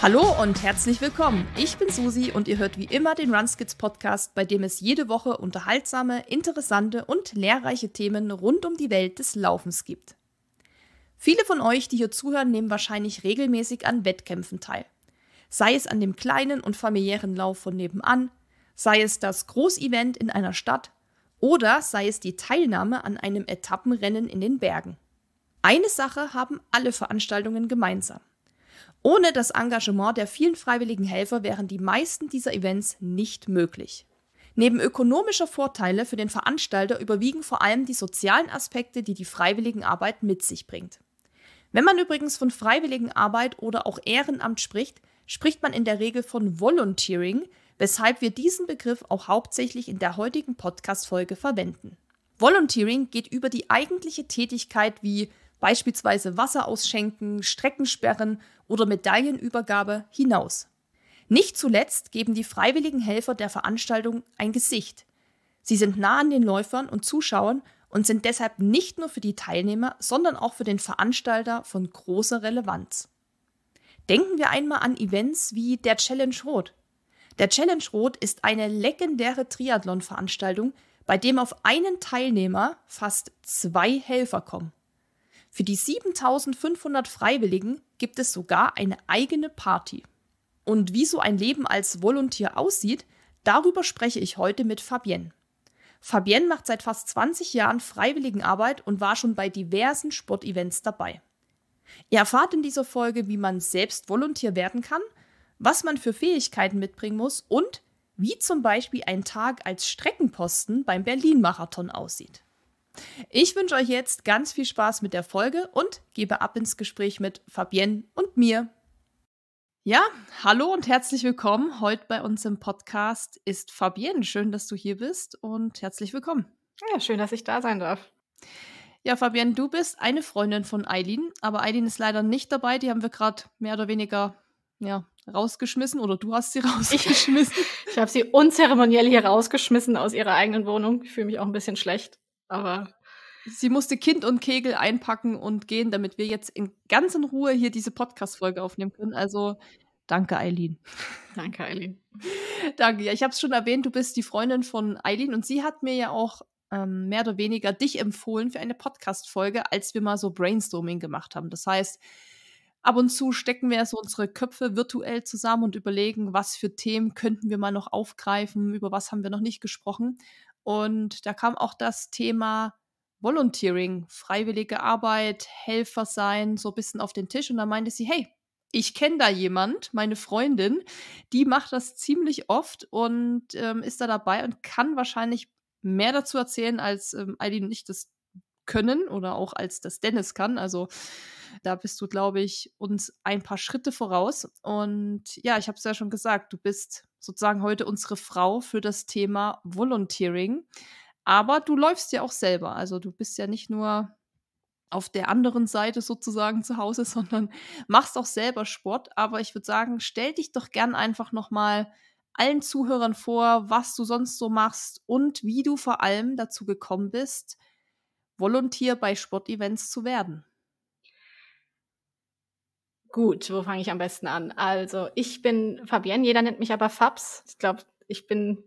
Hallo und herzlich willkommen. Ich bin Susi und ihr hört wie immer den Runskids Podcast, bei dem es jede Woche unterhaltsame, interessante und lehrreiche Themen rund um die Welt des Laufens gibt. Viele von euch, die hier zuhören, nehmen wahrscheinlich regelmäßig an Wettkämpfen teil. Sei es an dem kleinen und familiären Lauf von nebenan, sei es das Großevent in einer Stadt oder sei es die Teilnahme an einem Etappenrennen in den Bergen. Eine Sache haben alle Veranstaltungen gemeinsam. Ohne das Engagement der vielen freiwilligen Helfer wären die meisten dieser Events nicht möglich. Neben ökonomischer Vorteile für den Veranstalter überwiegen vor allem die sozialen Aspekte, die die Freiwilligenarbeit mit sich bringt. Wenn man übrigens von Freiwilligenarbeit oder auch Ehrenamt spricht, spricht man in der Regel von Volunteering, weshalb wir diesen Begriff auch hauptsächlich in der heutigen Podcast-Folge verwenden. Volunteering geht über die eigentliche Tätigkeit wie beispielsweise Wasser ausschenken, Streckensperren oder Medaillenübergabe hinaus. Nicht zuletzt geben die freiwilligen Helfer der Veranstaltung ein Gesicht. Sie sind nah an den Läufern und Zuschauern und sind deshalb nicht nur für die Teilnehmer, sondern auch für den Veranstalter von großer Relevanz. Denken wir einmal an Events wie der Challenge Rot. Der Challenge Rot ist eine legendäre Triathlon-Veranstaltung, bei dem auf einen Teilnehmer fast zwei Helfer kommen. Für die 7500 Freiwilligen gibt es sogar eine eigene Party. Und wie so ein Leben als Volontier aussieht, darüber spreche ich heute mit Fabienne. Fabienne macht seit fast 20 Jahren Freiwilligenarbeit und war schon bei diversen Sportevents dabei. Ihr erfahrt in dieser Folge, wie man selbst Volontier werden kann, was man für Fähigkeiten mitbringen muss und wie zum Beispiel ein Tag als Streckenposten beim Berlin-Marathon aussieht. Ich wünsche euch jetzt ganz viel Spaß mit der Folge und gebe ab ins Gespräch mit Fabienne und mir. Ja, hallo und herzlich willkommen. Heute bei uns im Podcast ist Fabienne. Schön, dass du hier bist und herzlich willkommen. Ja, schön, dass ich da sein darf. Ja, Fabienne, du bist eine Freundin von Eileen, aber Eileen ist leider nicht dabei. Die haben wir gerade mehr oder weniger ja, rausgeschmissen oder du hast sie rausgeschmissen. Ich, ich habe sie unzeremoniell hier rausgeschmissen aus ihrer eigenen Wohnung. Ich fühle mich auch ein bisschen schlecht. Aber sie musste Kind und Kegel einpacken und gehen, damit wir jetzt in ganzer Ruhe hier diese Podcast-Folge aufnehmen können. Also danke, Eileen. Danke, Eileen. danke. Ja, ich habe es schon erwähnt, du bist die Freundin von Eileen und sie hat mir ja auch ähm, mehr oder weniger dich empfohlen für eine Podcast-Folge, als wir mal so Brainstorming gemacht haben. Das heißt, ab und zu stecken wir so unsere Köpfe virtuell zusammen und überlegen, was für Themen könnten wir mal noch aufgreifen, über was haben wir noch nicht gesprochen. Und da kam auch das Thema Volunteering, freiwillige Arbeit, Helfer sein, so ein bisschen auf den Tisch. Und da meinte sie, hey, ich kenne da jemand, meine Freundin, die macht das ziemlich oft und ähm, ist da dabei und kann wahrscheinlich mehr dazu erzählen, als ähm, Eileen und ich das können oder auch als das Dennis kann. Also da bist du, glaube ich, uns ein paar Schritte voraus. Und ja, ich habe es ja schon gesagt, du bist sozusagen heute unsere Frau für das Thema Volunteering. Aber du läufst ja auch selber. Also du bist ja nicht nur auf der anderen Seite sozusagen zu Hause, sondern machst auch selber Sport. Aber ich würde sagen, stell dich doch gern einfach nochmal allen Zuhörern vor, was du sonst so machst und wie du vor allem dazu gekommen bist, Volontier bei Sportevents zu werden. Gut, wo fange ich am besten an? Also, ich bin Fabienne, jeder nennt mich aber Fabs. Ich glaube, ich bin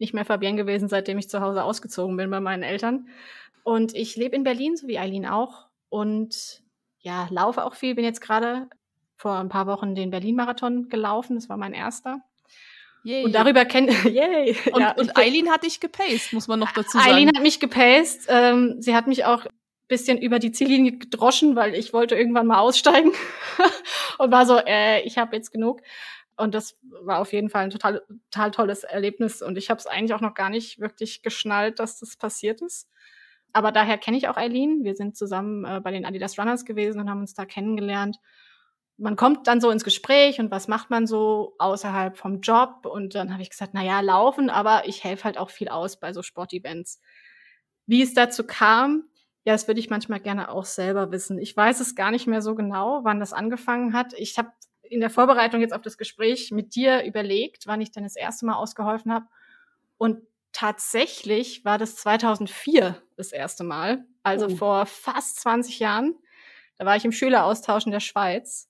nicht mehr Fabienne gewesen, seitdem ich zu Hause ausgezogen bin bei meinen Eltern. Und ich lebe in Berlin, so wie Eileen auch. Und ja, laufe auch viel. Bin jetzt gerade vor ein paar Wochen den Berlin-Marathon gelaufen. Das war mein erster. Yay. Und darüber kennt. Yay! Und, ja, und Eileen hat dich gepaced, muss man noch dazu sagen. Eileen hat mich gepaced. Ähm, sie hat mich auch bisschen über die Ziellinie gedroschen, weil ich wollte irgendwann mal aussteigen und war so, äh, ich habe jetzt genug. Und das war auf jeden Fall ein total, total tolles Erlebnis. Und ich habe es eigentlich auch noch gar nicht wirklich geschnallt, dass das passiert ist. Aber daher kenne ich auch Eileen. Wir sind zusammen äh, bei den Adidas Runners gewesen und haben uns da kennengelernt. Man kommt dann so ins Gespräch und was macht man so außerhalb vom Job? Und dann habe ich gesagt, na ja, laufen, aber ich helfe halt auch viel aus bei so Sportevents. Wie es dazu kam, ja, das würde ich manchmal gerne auch selber wissen. Ich weiß es gar nicht mehr so genau, wann das angefangen hat. Ich habe in der Vorbereitung jetzt auf das Gespräch mit dir überlegt, wann ich denn das erste Mal ausgeholfen habe. Und tatsächlich war das 2004 das erste Mal, also oh. vor fast 20 Jahren. Da war ich im Schüleraustausch in der Schweiz.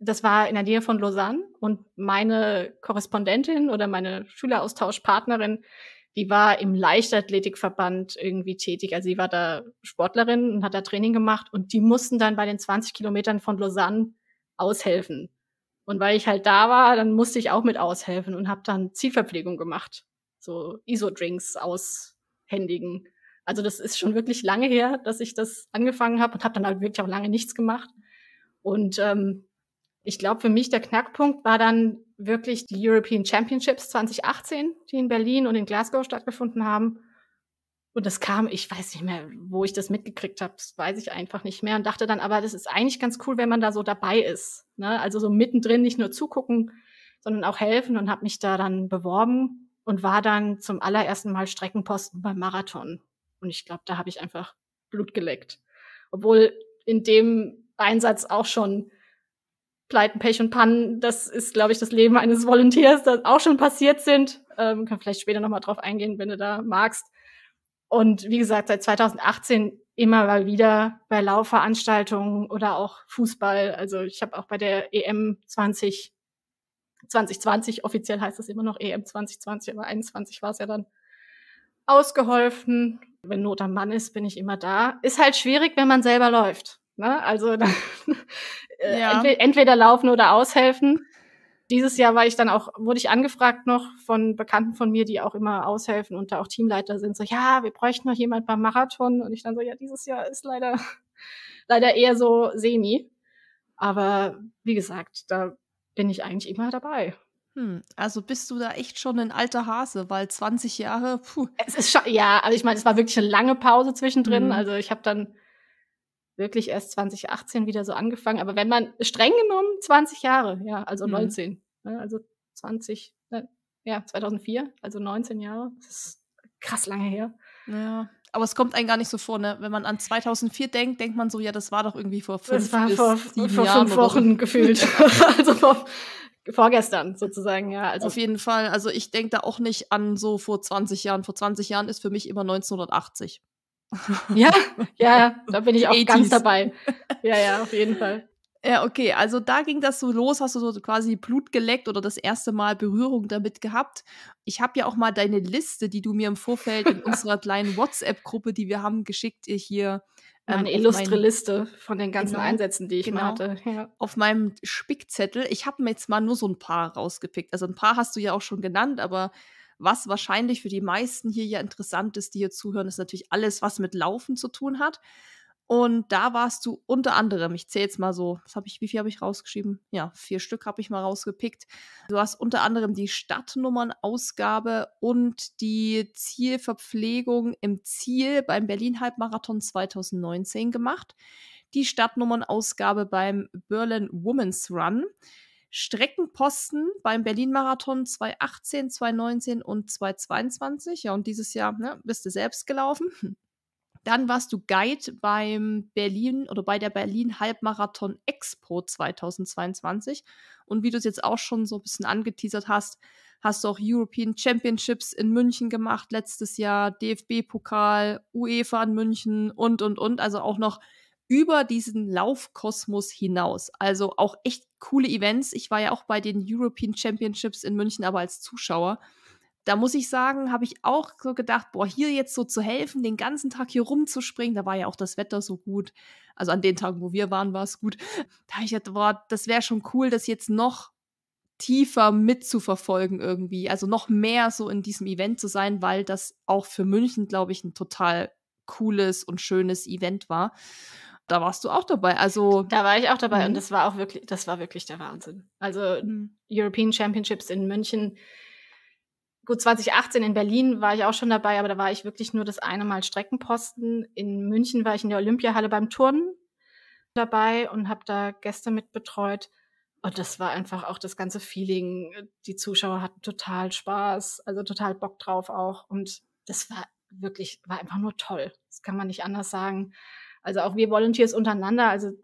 Das war in der Nähe von Lausanne und meine Korrespondentin oder meine Schüleraustauschpartnerin, die war im Leichtathletikverband irgendwie tätig. Also sie war da Sportlerin und hat da Training gemacht und die mussten dann bei den 20 Kilometern von Lausanne aushelfen. Und weil ich halt da war, dann musste ich auch mit aushelfen und habe dann Zielverpflegung gemacht. So ISO-Drinks aushändigen. Also das ist schon wirklich lange her, dass ich das angefangen habe und habe dann halt wirklich auch lange nichts gemacht. Und ähm, ich glaube, für mich der Knackpunkt war dann, wirklich die European Championships 2018, die in Berlin und in Glasgow stattgefunden haben. Und das kam, ich weiß nicht mehr, wo ich das mitgekriegt habe, das weiß ich einfach nicht mehr und dachte dann, aber das ist eigentlich ganz cool, wenn man da so dabei ist. Ne? Also so mittendrin nicht nur zugucken, sondern auch helfen und habe mich da dann beworben und war dann zum allerersten Mal Streckenposten beim Marathon. Und ich glaube, da habe ich einfach Blut geleckt. Obwohl in dem Einsatz auch schon Pleiten, Pech und Pannen, das ist, glaube ich, das Leben eines Volunteers, das auch schon passiert sind. Ähm, kann vielleicht später nochmal drauf eingehen, wenn du da magst. Und wie gesagt, seit 2018 immer mal wieder bei Laufveranstaltungen oder auch Fußball. Also ich habe auch bei der EM 20 2020, offiziell heißt das immer noch EM 2020, aber 21 war es ja dann ausgeholfen. Wenn Not am Mann ist, bin ich immer da. Ist halt schwierig, wenn man selber läuft. Ne? Also da äh, ja. entweder, entweder laufen oder aushelfen. Dieses Jahr war ich dann auch, wurde ich angefragt noch von Bekannten von mir, die auch immer aushelfen und da auch Teamleiter sind, so, ja, wir bräuchten noch jemand beim Marathon. Und ich dann so, ja, dieses Jahr ist leider, leider eher so semi. Aber wie gesagt, da bin ich eigentlich immer dabei. Hm, also bist du da echt schon ein alter Hase, weil 20 Jahre, puh. Es ist schon, ja, also ich meine, es war wirklich eine lange Pause zwischendrin. Hm. Also ich habe dann wirklich erst 2018 wieder so angefangen. Aber wenn man streng genommen 20 Jahre, ja, also mhm. 19, ne, also 20, ne, ja, 2004, also 19 Jahre, das ist krass lange her. Ja, aber es kommt einem gar nicht so vor, ne? Wenn man an 2004 denkt, denkt man so, ja, das war doch irgendwie vor fünf, das war vor, vor fünf Wochen so. gefühlt. also vor, vorgestern sozusagen, ja. Also Auf jeden Fall. Also ich denke da auch nicht an so vor 20 Jahren. Vor 20 Jahren ist für mich immer 1980. Ja, ja, da bin ich auch 80s. ganz dabei. Ja, ja, auf jeden Fall. Ja, okay, also da ging das so los, hast du so quasi Blut geleckt oder das erste Mal Berührung damit gehabt. Ich habe ja auch mal deine Liste, die du mir im Vorfeld in unserer kleinen WhatsApp-Gruppe, die wir haben, geschickt, äh, hier ähm, meine illustre mein, Liste von den ganzen genau, Einsätzen, die ich genau, mal hatte. Ja. Auf meinem Spickzettel. Ich habe mir jetzt mal nur so ein paar rausgepickt. Also ein paar hast du ja auch schon genannt, aber was wahrscheinlich für die meisten hier ja interessant ist, die hier zuhören, ist natürlich alles, was mit Laufen zu tun hat. Und da warst du unter anderem, ich zähle jetzt mal so, was hab ich, wie viel habe ich rausgeschrieben? Ja, vier Stück habe ich mal rausgepickt. Du hast unter anderem die Stadtnummernausgabe und die Zielverpflegung im Ziel beim Berlin Halbmarathon 2019 gemacht, die Stadtnummernausgabe beim Berlin Women's Run, Streckenposten beim Berlin-Marathon 2018, 2019 und 2022. Ja, und dieses Jahr ne, bist du selbst gelaufen. Dann warst du Guide beim Berlin oder bei der Berlin Halbmarathon Expo 2022. Und wie du es jetzt auch schon so ein bisschen angeteasert hast, hast du auch European Championships in München gemacht letztes Jahr, DFB-Pokal, UEFA in München und, und, und. Also auch noch über diesen Laufkosmos hinaus. Also auch echt coole Events. Ich war ja auch bei den European Championships in München, aber als Zuschauer. Da muss ich sagen, habe ich auch so gedacht, boah, hier jetzt so zu helfen, den ganzen Tag hier rumzuspringen, da war ja auch das Wetter so gut. Also an den Tagen, wo wir waren, war es gut. Da habe ich gedacht, boah, das wäre schon cool, das jetzt noch tiefer mitzuverfolgen irgendwie. Also noch mehr so in diesem Event zu sein, weil das auch für München, glaube ich, ein total cooles und schönes Event war da warst du auch dabei. Also da war ich auch dabei mhm. und das war auch wirklich, das war wirklich der Wahnsinn. Also mhm. European Championships in München, gut 2018 in Berlin war ich auch schon dabei, aber da war ich wirklich nur das eine Mal Streckenposten. In München war ich in der Olympiahalle beim Turnen dabei und habe da Gäste mit betreut. Und das war einfach auch das ganze Feeling. Die Zuschauer hatten total Spaß, also total Bock drauf auch. Und das war wirklich, war einfach nur toll. Das kann man nicht anders sagen. Also auch wir Volunteers untereinander, also äh,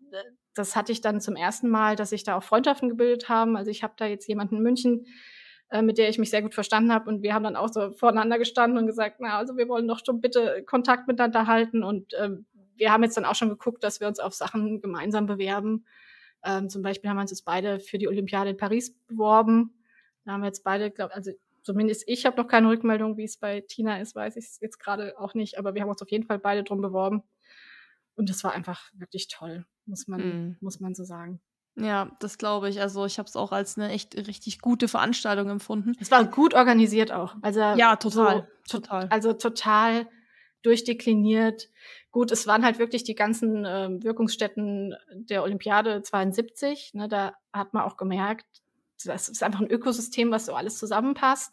das hatte ich dann zum ersten Mal, dass sich da auch Freundschaften gebildet haben. Also ich habe da jetzt jemanden in München, äh, mit der ich mich sehr gut verstanden habe und wir haben dann auch so voreinander gestanden und gesagt, na also wir wollen doch schon bitte Kontakt miteinander halten und äh, wir haben jetzt dann auch schon geguckt, dass wir uns auf Sachen gemeinsam bewerben. Ähm, zum Beispiel haben wir uns jetzt beide für die Olympiade in Paris beworben. Da haben wir jetzt beide, glaube also zumindest ich habe noch keine Rückmeldung, wie es bei Tina ist, weiß ich jetzt gerade auch nicht, aber wir haben uns auf jeden Fall beide drum beworben und das war einfach wirklich toll, muss man, mm. muss man so sagen. Ja, das glaube ich. Also ich habe es auch als eine echt richtig gute Veranstaltung empfunden. Es war gut organisiert auch. Also ja, total, so, total. Also total durchdekliniert. Gut, es waren halt wirklich die ganzen äh, Wirkungsstätten der Olympiade 72. Ne, da hat man auch gemerkt, das ist einfach ein Ökosystem, was so alles zusammenpasst.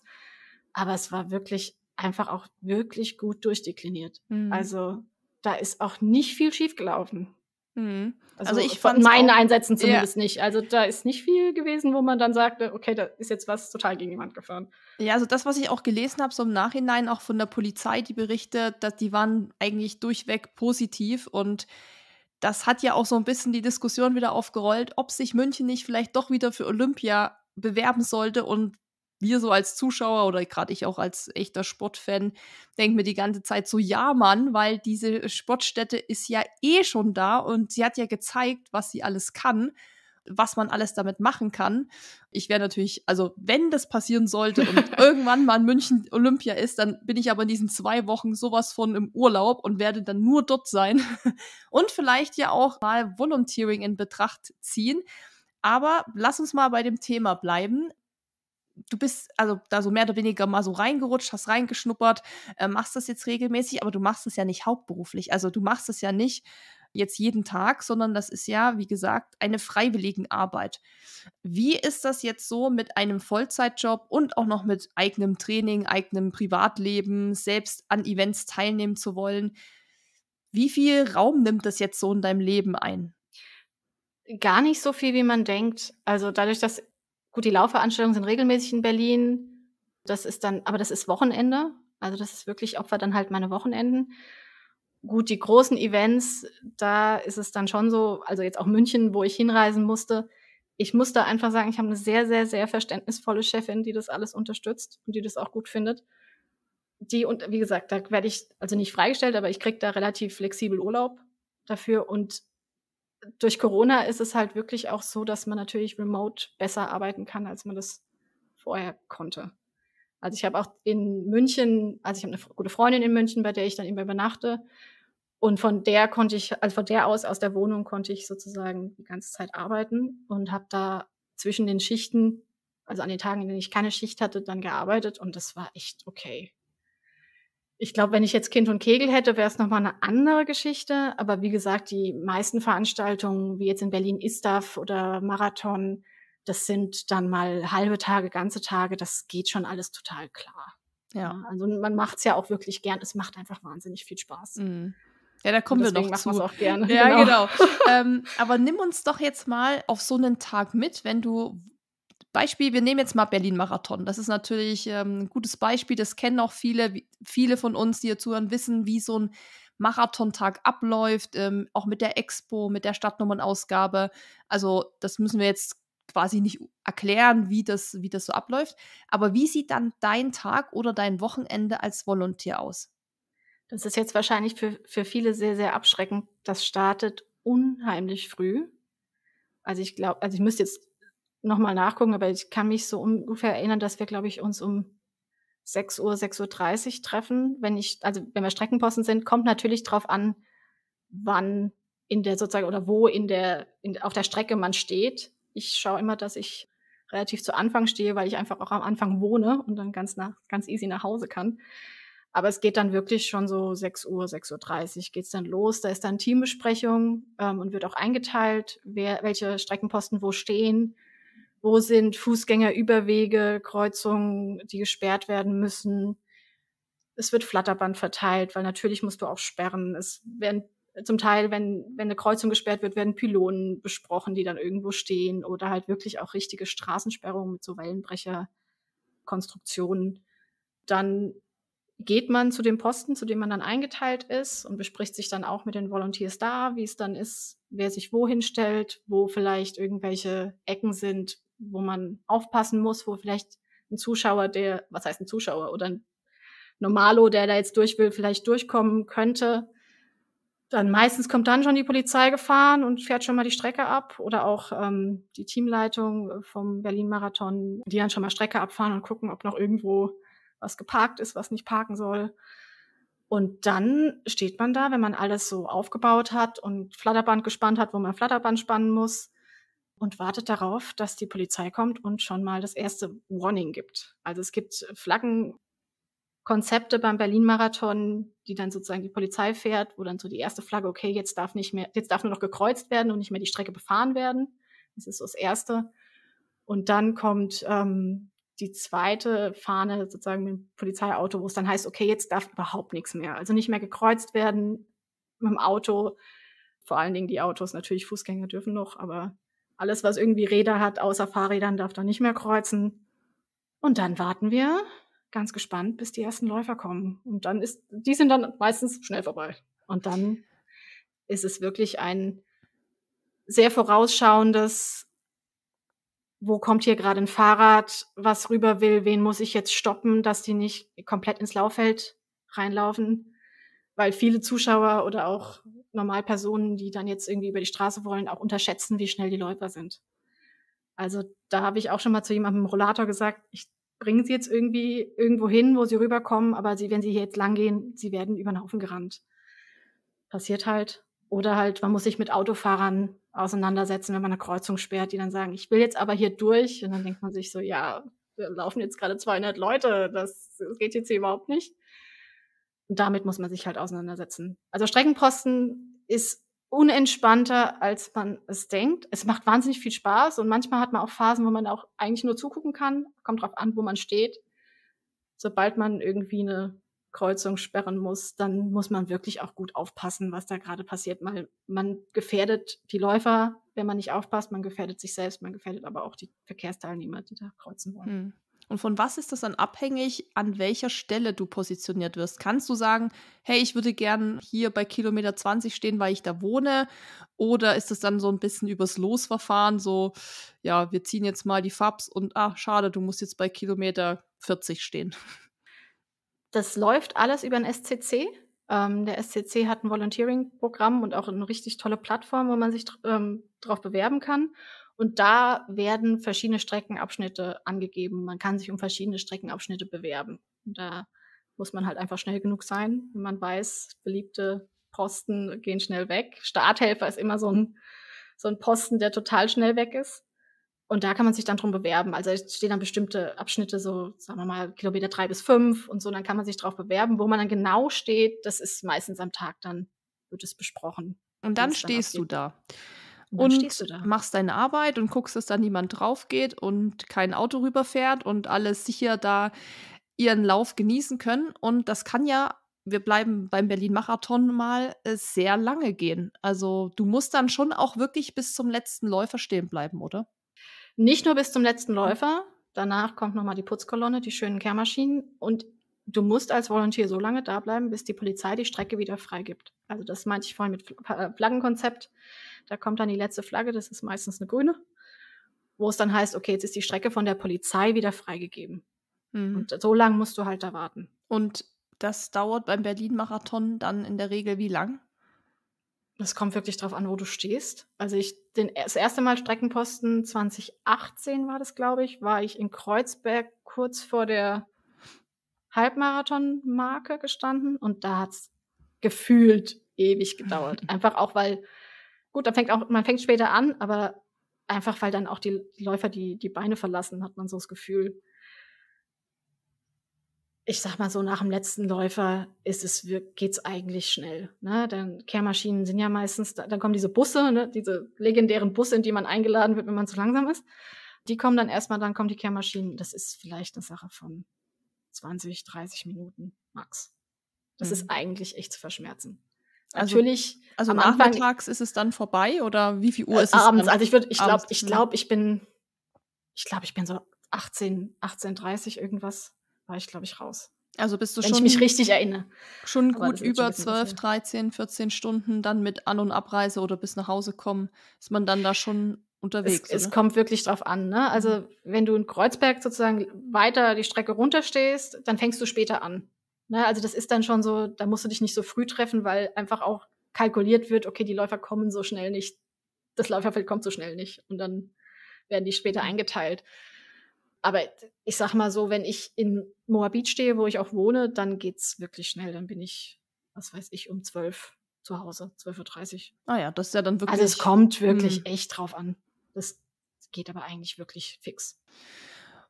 Aber es war wirklich einfach auch wirklich gut durchdekliniert. Mhm. Also da ist auch nicht viel schiefgelaufen. Mhm. Also, also, ich von meinen Einsätzen zumindest ja. nicht. Also da ist nicht viel gewesen, wo man dann sagte, okay, da ist jetzt was total gegen die Wand gefahren. Ja, also das, was ich auch gelesen habe, so im Nachhinein auch von der Polizei, die Berichte, dass die waren eigentlich durchweg positiv und das hat ja auch so ein bisschen die Diskussion wieder aufgerollt, ob sich München nicht vielleicht doch wieder für Olympia bewerben sollte und wir so als Zuschauer oder gerade ich auch als echter Sportfan denke mir die ganze Zeit so, ja Mann, weil diese Sportstätte ist ja eh schon da und sie hat ja gezeigt, was sie alles kann, was man alles damit machen kann. Ich wäre natürlich, also wenn das passieren sollte und irgendwann mal in München Olympia ist, dann bin ich aber in diesen zwei Wochen sowas von im Urlaub und werde dann nur dort sein und vielleicht ja auch mal Volunteering in Betracht ziehen. Aber lass uns mal bei dem Thema bleiben du bist also da so mehr oder weniger mal so reingerutscht, hast reingeschnuppert, äh, machst das jetzt regelmäßig, aber du machst es ja nicht hauptberuflich. Also du machst es ja nicht jetzt jeden Tag, sondern das ist ja, wie gesagt, eine freiwillige Arbeit. Wie ist das jetzt so mit einem Vollzeitjob und auch noch mit eigenem Training, eigenem Privatleben, selbst an Events teilnehmen zu wollen? Wie viel Raum nimmt das jetzt so in deinem Leben ein? Gar nicht so viel, wie man denkt. Also dadurch, dass Gut, die Laufveranstaltungen sind regelmäßig in Berlin. Das ist dann, aber das ist Wochenende. Also das ist wirklich Opfer dann halt meine Wochenenden. Gut, die großen Events, da ist es dann schon so, also jetzt auch München, wo ich hinreisen musste. Ich muss da einfach sagen, ich habe eine sehr, sehr, sehr verständnisvolle Chefin, die das alles unterstützt und die das auch gut findet. Die, und wie gesagt, da werde ich also nicht freigestellt, aber ich kriege da relativ flexibel Urlaub dafür und durch Corona ist es halt wirklich auch so, dass man natürlich remote besser arbeiten kann, als man das vorher konnte. Also ich habe auch in München, also ich habe eine gute Freundin in München, bei der ich dann immer übernachte. Und von der konnte ich, also von der aus, aus der Wohnung konnte ich sozusagen die ganze Zeit arbeiten und habe da zwischen den Schichten, also an den Tagen, in denen ich keine Schicht hatte, dann gearbeitet und das war echt okay. Ich glaube, wenn ich jetzt Kind und Kegel hätte, wäre es nochmal eine andere Geschichte. Aber wie gesagt, die meisten Veranstaltungen, wie jetzt in Berlin ISTAF oder Marathon, das sind dann mal halbe Tage, ganze Tage. Das geht schon alles total klar. Ja. Also man macht's ja auch wirklich gern. Es macht einfach wahnsinnig viel Spaß. Mhm. Ja, da kommen wir noch zu. Auch gerne. Ja, genau. genau. ähm, aber nimm uns doch jetzt mal auf so einen Tag mit, wenn du Beispiel, wir nehmen jetzt mal Berlin-Marathon. Das ist natürlich ähm, ein gutes Beispiel. Das kennen auch viele, wie, viele von uns, die hier zuhören, wissen, wie so ein Marathontag abläuft, ähm, auch mit der Expo, mit der Stadtnummernausgabe. Also das müssen wir jetzt quasi nicht erklären, wie das, wie das so abläuft. Aber wie sieht dann dein Tag oder dein Wochenende als Volontär aus? Das ist jetzt wahrscheinlich für, für viele sehr, sehr abschreckend. Das startet unheimlich früh. Also ich glaube, also ich müsste jetzt nochmal nachgucken, aber ich kann mich so ungefähr erinnern, dass wir, glaube ich, uns um 6 Uhr, 6.30 Uhr treffen. Wenn ich, also wenn wir Streckenposten sind, kommt natürlich drauf an, wann in der sozusagen oder wo in der, in, auf der Strecke man steht. Ich schaue immer, dass ich relativ zu Anfang stehe, weil ich einfach auch am Anfang wohne und dann ganz nach, ganz easy nach Hause kann. Aber es geht dann wirklich schon so 6 Uhr, 6.30 Uhr geht's dann los. Da ist dann Teambesprechung ähm, und wird auch eingeteilt, wer, welche Streckenposten wo stehen wo sind Fußgängerüberwege, Kreuzungen, die gesperrt werden müssen. Es wird Flatterband verteilt, weil natürlich musst du auch sperren. Es werden zum Teil, wenn, wenn eine Kreuzung gesperrt wird, werden Pylonen besprochen, die dann irgendwo stehen oder halt wirklich auch richtige Straßensperrungen mit so Wellenbrecherkonstruktionen. Dann geht man zu dem Posten, zu dem man dann eingeteilt ist und bespricht sich dann auch mit den Volunteers da, wie es dann ist, wer sich wohin stellt, wo vielleicht irgendwelche Ecken sind, wo man aufpassen muss, wo vielleicht ein Zuschauer, der, was heißt ein Zuschauer oder ein Normalo, der da jetzt durch will, vielleicht durchkommen könnte. Dann meistens kommt dann schon die Polizei gefahren und fährt schon mal die Strecke ab oder auch ähm, die Teamleitung vom Berlin-Marathon, die dann schon mal Strecke abfahren und gucken, ob noch irgendwo was geparkt ist, was nicht parken soll. Und dann steht man da, wenn man alles so aufgebaut hat und Flatterband gespannt hat, wo man Flatterband spannen muss, und wartet darauf, dass die Polizei kommt und schon mal das erste Warning gibt. Also es gibt Flaggenkonzepte beim Berlin-Marathon, die dann sozusagen die Polizei fährt, wo dann so die erste Flagge, okay, jetzt darf nicht mehr, jetzt darf nur noch gekreuzt werden und nicht mehr die Strecke befahren werden. Das ist so das Erste. Und dann kommt ähm, die zweite Fahne sozusagen mit dem Polizeiauto, wo es dann heißt, okay, jetzt darf überhaupt nichts mehr. Also nicht mehr gekreuzt werden mit dem Auto. Vor allen Dingen die Autos, natürlich Fußgänger dürfen noch, aber alles, was irgendwie Räder hat, außer Fahrrädern, darf da nicht mehr kreuzen. Und dann warten wir ganz gespannt, bis die ersten Läufer kommen. Und dann ist, die sind dann meistens schnell vorbei. Und dann ist es wirklich ein sehr vorausschauendes, wo kommt hier gerade ein Fahrrad, was rüber will, wen muss ich jetzt stoppen, dass die nicht komplett ins Lauffeld reinlaufen, weil viele Zuschauer oder auch normal Personen, die dann jetzt irgendwie über die Straße wollen, auch unterschätzen, wie schnell die Läufer sind. Also da habe ich auch schon mal zu jemandem im Rollator gesagt, ich bringe sie jetzt irgendwie irgendwo hin, wo sie rüberkommen, aber sie, wenn sie hier jetzt langgehen, sie werden über den Haufen gerannt. Passiert halt. Oder halt, man muss sich mit Autofahrern auseinandersetzen, wenn man eine Kreuzung sperrt, die dann sagen, ich will jetzt aber hier durch. Und dann denkt man sich so, ja, da laufen jetzt gerade 200 Leute, das, das geht jetzt hier überhaupt nicht. Und damit muss man sich halt auseinandersetzen. Also Streckenposten ist unentspannter, als man es denkt. Es macht wahnsinnig viel Spaß und manchmal hat man auch Phasen, wo man auch eigentlich nur zugucken kann. Kommt drauf an, wo man steht. Sobald man irgendwie eine Kreuzung sperren muss, dann muss man wirklich auch gut aufpassen, was da gerade passiert. Man, man gefährdet die Läufer, wenn man nicht aufpasst. Man gefährdet sich selbst, man gefährdet aber auch die Verkehrsteilnehmer, die da kreuzen wollen. Hm. Und von was ist das dann abhängig, an welcher Stelle du positioniert wirst? Kannst du sagen, hey, ich würde gern hier bei Kilometer 20 stehen, weil ich da wohne? Oder ist das dann so ein bisschen übers Losverfahren, so, ja, wir ziehen jetzt mal die Fabs und ach, schade, du musst jetzt bei Kilometer 40 stehen? Das läuft alles über den SCC. Ähm, der SCC hat ein Volunteering-Programm und auch eine richtig tolle Plattform, wo man sich ähm, drauf bewerben kann. Und da werden verschiedene Streckenabschnitte angegeben. Man kann sich um verschiedene Streckenabschnitte bewerben. Und da muss man halt einfach schnell genug sein, wenn man weiß, beliebte Posten gehen schnell weg. Starthelfer ist immer so ein, so ein Posten, der total schnell weg ist. Und da kann man sich dann drum bewerben. Also es stehen dann bestimmte Abschnitte, so sagen wir mal Kilometer drei bis fünf und so, dann kann man sich drauf bewerben. Wo man dann genau steht, das ist meistens am Tag dann, wird es besprochen. Und dann stehst dann du da und, und machst deine Arbeit und guckst, dass da niemand drauf geht und kein Auto rüberfährt und alle sicher da ihren Lauf genießen können. Und das kann ja, wir bleiben beim Berlin-Marathon mal, äh, sehr lange gehen. Also du musst dann schon auch wirklich bis zum letzten Läufer stehen bleiben, oder? Nicht nur bis zum letzten hm. Läufer. Danach kommt nochmal die Putzkolonne, die schönen Kehrmaschinen. Und du musst als Volunteer so lange da bleiben, bis die Polizei die Strecke wieder freigibt. Also das meinte ich vorhin mit äh, Flaggenkonzept. Da kommt dann die letzte Flagge, das ist meistens eine grüne, wo es dann heißt, okay, jetzt ist die Strecke von der Polizei wieder freigegeben. Mhm. Und so lange musst du halt da warten. Und das dauert beim Berlin-Marathon dann in der Regel wie lang? Das kommt wirklich darauf an, wo du stehst. Also ich, den, das erste Mal Streckenposten 2018 war das, glaube ich, war ich in Kreuzberg kurz vor der Halbmarathon-Marke gestanden und da hat es gefühlt ewig gedauert. Einfach auch, weil Gut, dann fängt auch, man fängt später an, aber einfach weil dann auch die Läufer die, die Beine verlassen, hat man so das Gefühl. Ich sag mal so, nach dem letzten Läufer ist es, geht's eigentlich schnell. Ne? Denn Kehrmaschinen sind ja meistens, da, dann kommen diese Busse, ne? diese legendären Busse, in die man eingeladen wird, wenn man zu langsam ist. Die kommen dann erstmal, dann kommen die Kehrmaschinen. Das ist vielleicht eine Sache von 20, 30 Minuten max. Das mhm. ist eigentlich echt zu verschmerzen. Also, Natürlich. Also nachmittags Anfang, ist es dann vorbei oder wie viel Uhr äh, ist es? Abends, dann? also ich würde, ich glaube, ich glaube, ich bin, ich glaube, ich bin so 18, 18.30 30 irgendwas, war ich, glaube ich, raus. Also bist du Wenn schon. Wenn ich mich richtig erinnere. Schon Aber gut über schon 12, 13, 14 Stunden dann mit An- und Abreise oder bis nach Hause kommen, ist man dann da schon unterwegs. Es, es, kommt wirklich drauf an. Ne? Also mhm. wenn du in Kreuzberg sozusagen weiter die Strecke runterstehst, dann fängst du später an. Ne, also das ist dann schon so, da musst du dich nicht so früh treffen, weil einfach auch kalkuliert wird, okay, die Läufer kommen so schnell nicht, das Läuferfeld kommt so schnell nicht und dann werden die später eingeteilt. Aber ich sag mal so, wenn ich in Moabit stehe, wo ich auch wohne, dann geht's wirklich schnell. Dann bin ich, was weiß ich, um zwölf zu Hause, 12.30 Uhr. Ah ja, das ist ja dann also wirklich. Also es kommt wirklich hm. echt drauf an. Das geht aber eigentlich wirklich fix.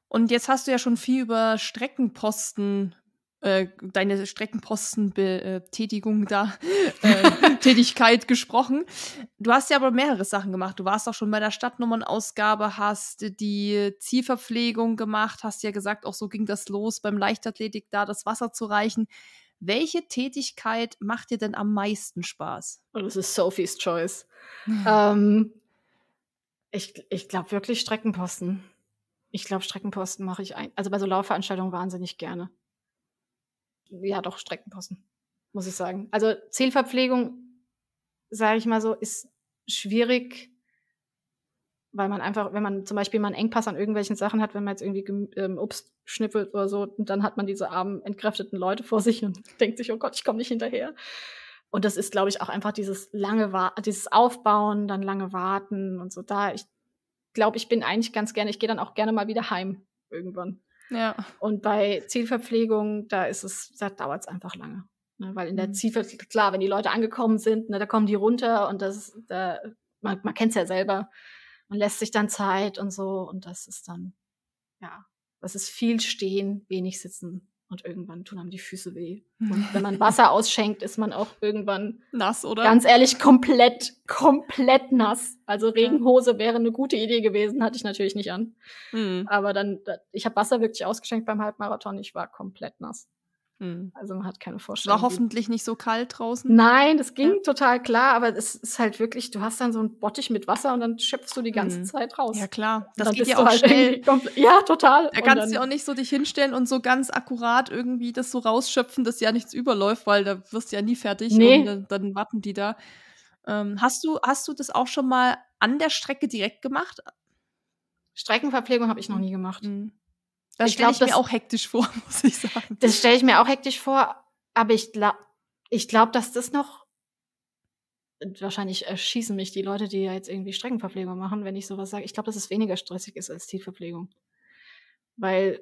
Und jetzt hast du ja schon viel über Streckenposten äh, deine Streckenpostenbetätigung da, äh, Tätigkeit gesprochen. Du hast ja aber mehrere Sachen gemacht. Du warst auch schon bei der Stadtnummernausgabe, hast die Zielverpflegung gemacht, hast ja gesagt, auch so ging das los beim Leichtathletik da, das Wasser zu reichen. Welche Tätigkeit macht dir denn am meisten Spaß? Und oh, es ist Sophies Choice. ähm, ich ich glaube wirklich Streckenposten. Ich glaube, Streckenposten mache ich, ein, also bei so Laufveranstaltungen wahnsinnig gerne ja doch Streckenposten, muss ich sagen. Also Zielverpflegung, sage ich mal so, ist schwierig, weil man einfach, wenn man zum Beispiel mal einen Engpass an irgendwelchen Sachen hat, wenn man jetzt irgendwie ähm, Obst schnippelt oder so, und dann hat man diese armen, entkräfteten Leute vor sich und denkt sich, oh Gott, ich komme nicht hinterher. Und das ist, glaube ich, auch einfach dieses lange Warten, dieses Aufbauen, dann lange Warten und so. Da, ich glaube, ich bin eigentlich ganz gerne, ich gehe dann auch gerne mal wieder heim irgendwann. Ja. Und bei Zielverpflegung, da ist es, da dauert es einfach lange. Ne? Weil in der mhm. Zielverpflegung, klar, wenn die Leute angekommen sind, ne, da kommen die runter und das, da, man, man kennt es ja selber. Man lässt sich dann Zeit und so und das ist dann, ja, das ist viel stehen, wenig sitzen und irgendwann tun einem die Füße weh. Und wenn man Wasser ausschenkt, ist man auch irgendwann nass, oder? Ganz ehrlich, komplett, komplett nass. Also Regenhose wäre eine gute Idee gewesen, hatte ich natürlich nicht an. Mhm. Aber dann, ich habe Wasser wirklich ausgeschenkt beim Halbmarathon, ich war komplett nass. Mhm. Also man hat keine Vorstellung. War hoffentlich nicht so kalt draußen. Nein, das ging ja. total klar, aber es ist halt wirklich, du hast dann so einen Bottich mit Wasser und dann schöpfst du die ganze mhm. Zeit raus. Ja klar, das geht ja auch halt schnell. Ja, total. Da kannst du ja auch nicht so dich hinstellen und so ganz akkurat irgendwie das so rausschöpfen, dass ja nichts überläuft, weil da wirst du ja nie fertig nee. und dann, dann warten die da. Ähm, hast, du, hast du das auch schon mal an der Strecke direkt gemacht? Streckenverpflegung habe ich noch nie gemacht. Mhm. Das stelle ich, das, mir auch hektisch vor, muss ich sagen. Das stelle ich mir auch hektisch vor, aber ich glaube, ich glaube, dass das noch wahrscheinlich erschießen mich die Leute, die ja jetzt irgendwie Streckenverpflegung machen, wenn ich sowas sage. Ich glaube, dass es weniger stressig ist als Zielverpflegung. Weil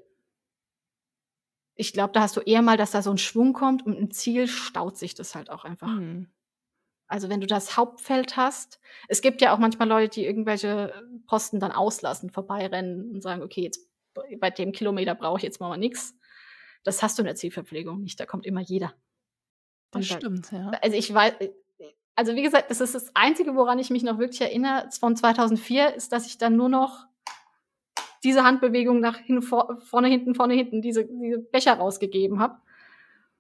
ich glaube, da hast du eher mal, dass da so ein Schwung kommt und im Ziel staut sich das halt auch einfach. Mhm. Also wenn du das Hauptfeld hast, es gibt ja auch manchmal Leute, die irgendwelche Posten dann auslassen, vorbeirennen und sagen, okay, jetzt bei dem Kilometer brauche ich jetzt mal nichts. Das hast du in der Zielverpflegung nicht, da kommt immer jeder. Das sagt, stimmt, ja. Also ich weiß, also wie gesagt, das ist das Einzige, woran ich mich noch wirklich erinnere von 2004, ist, dass ich dann nur noch diese Handbewegung nach hin, vor, vorne, hinten, vorne, hinten, diese, diese Becher rausgegeben habe.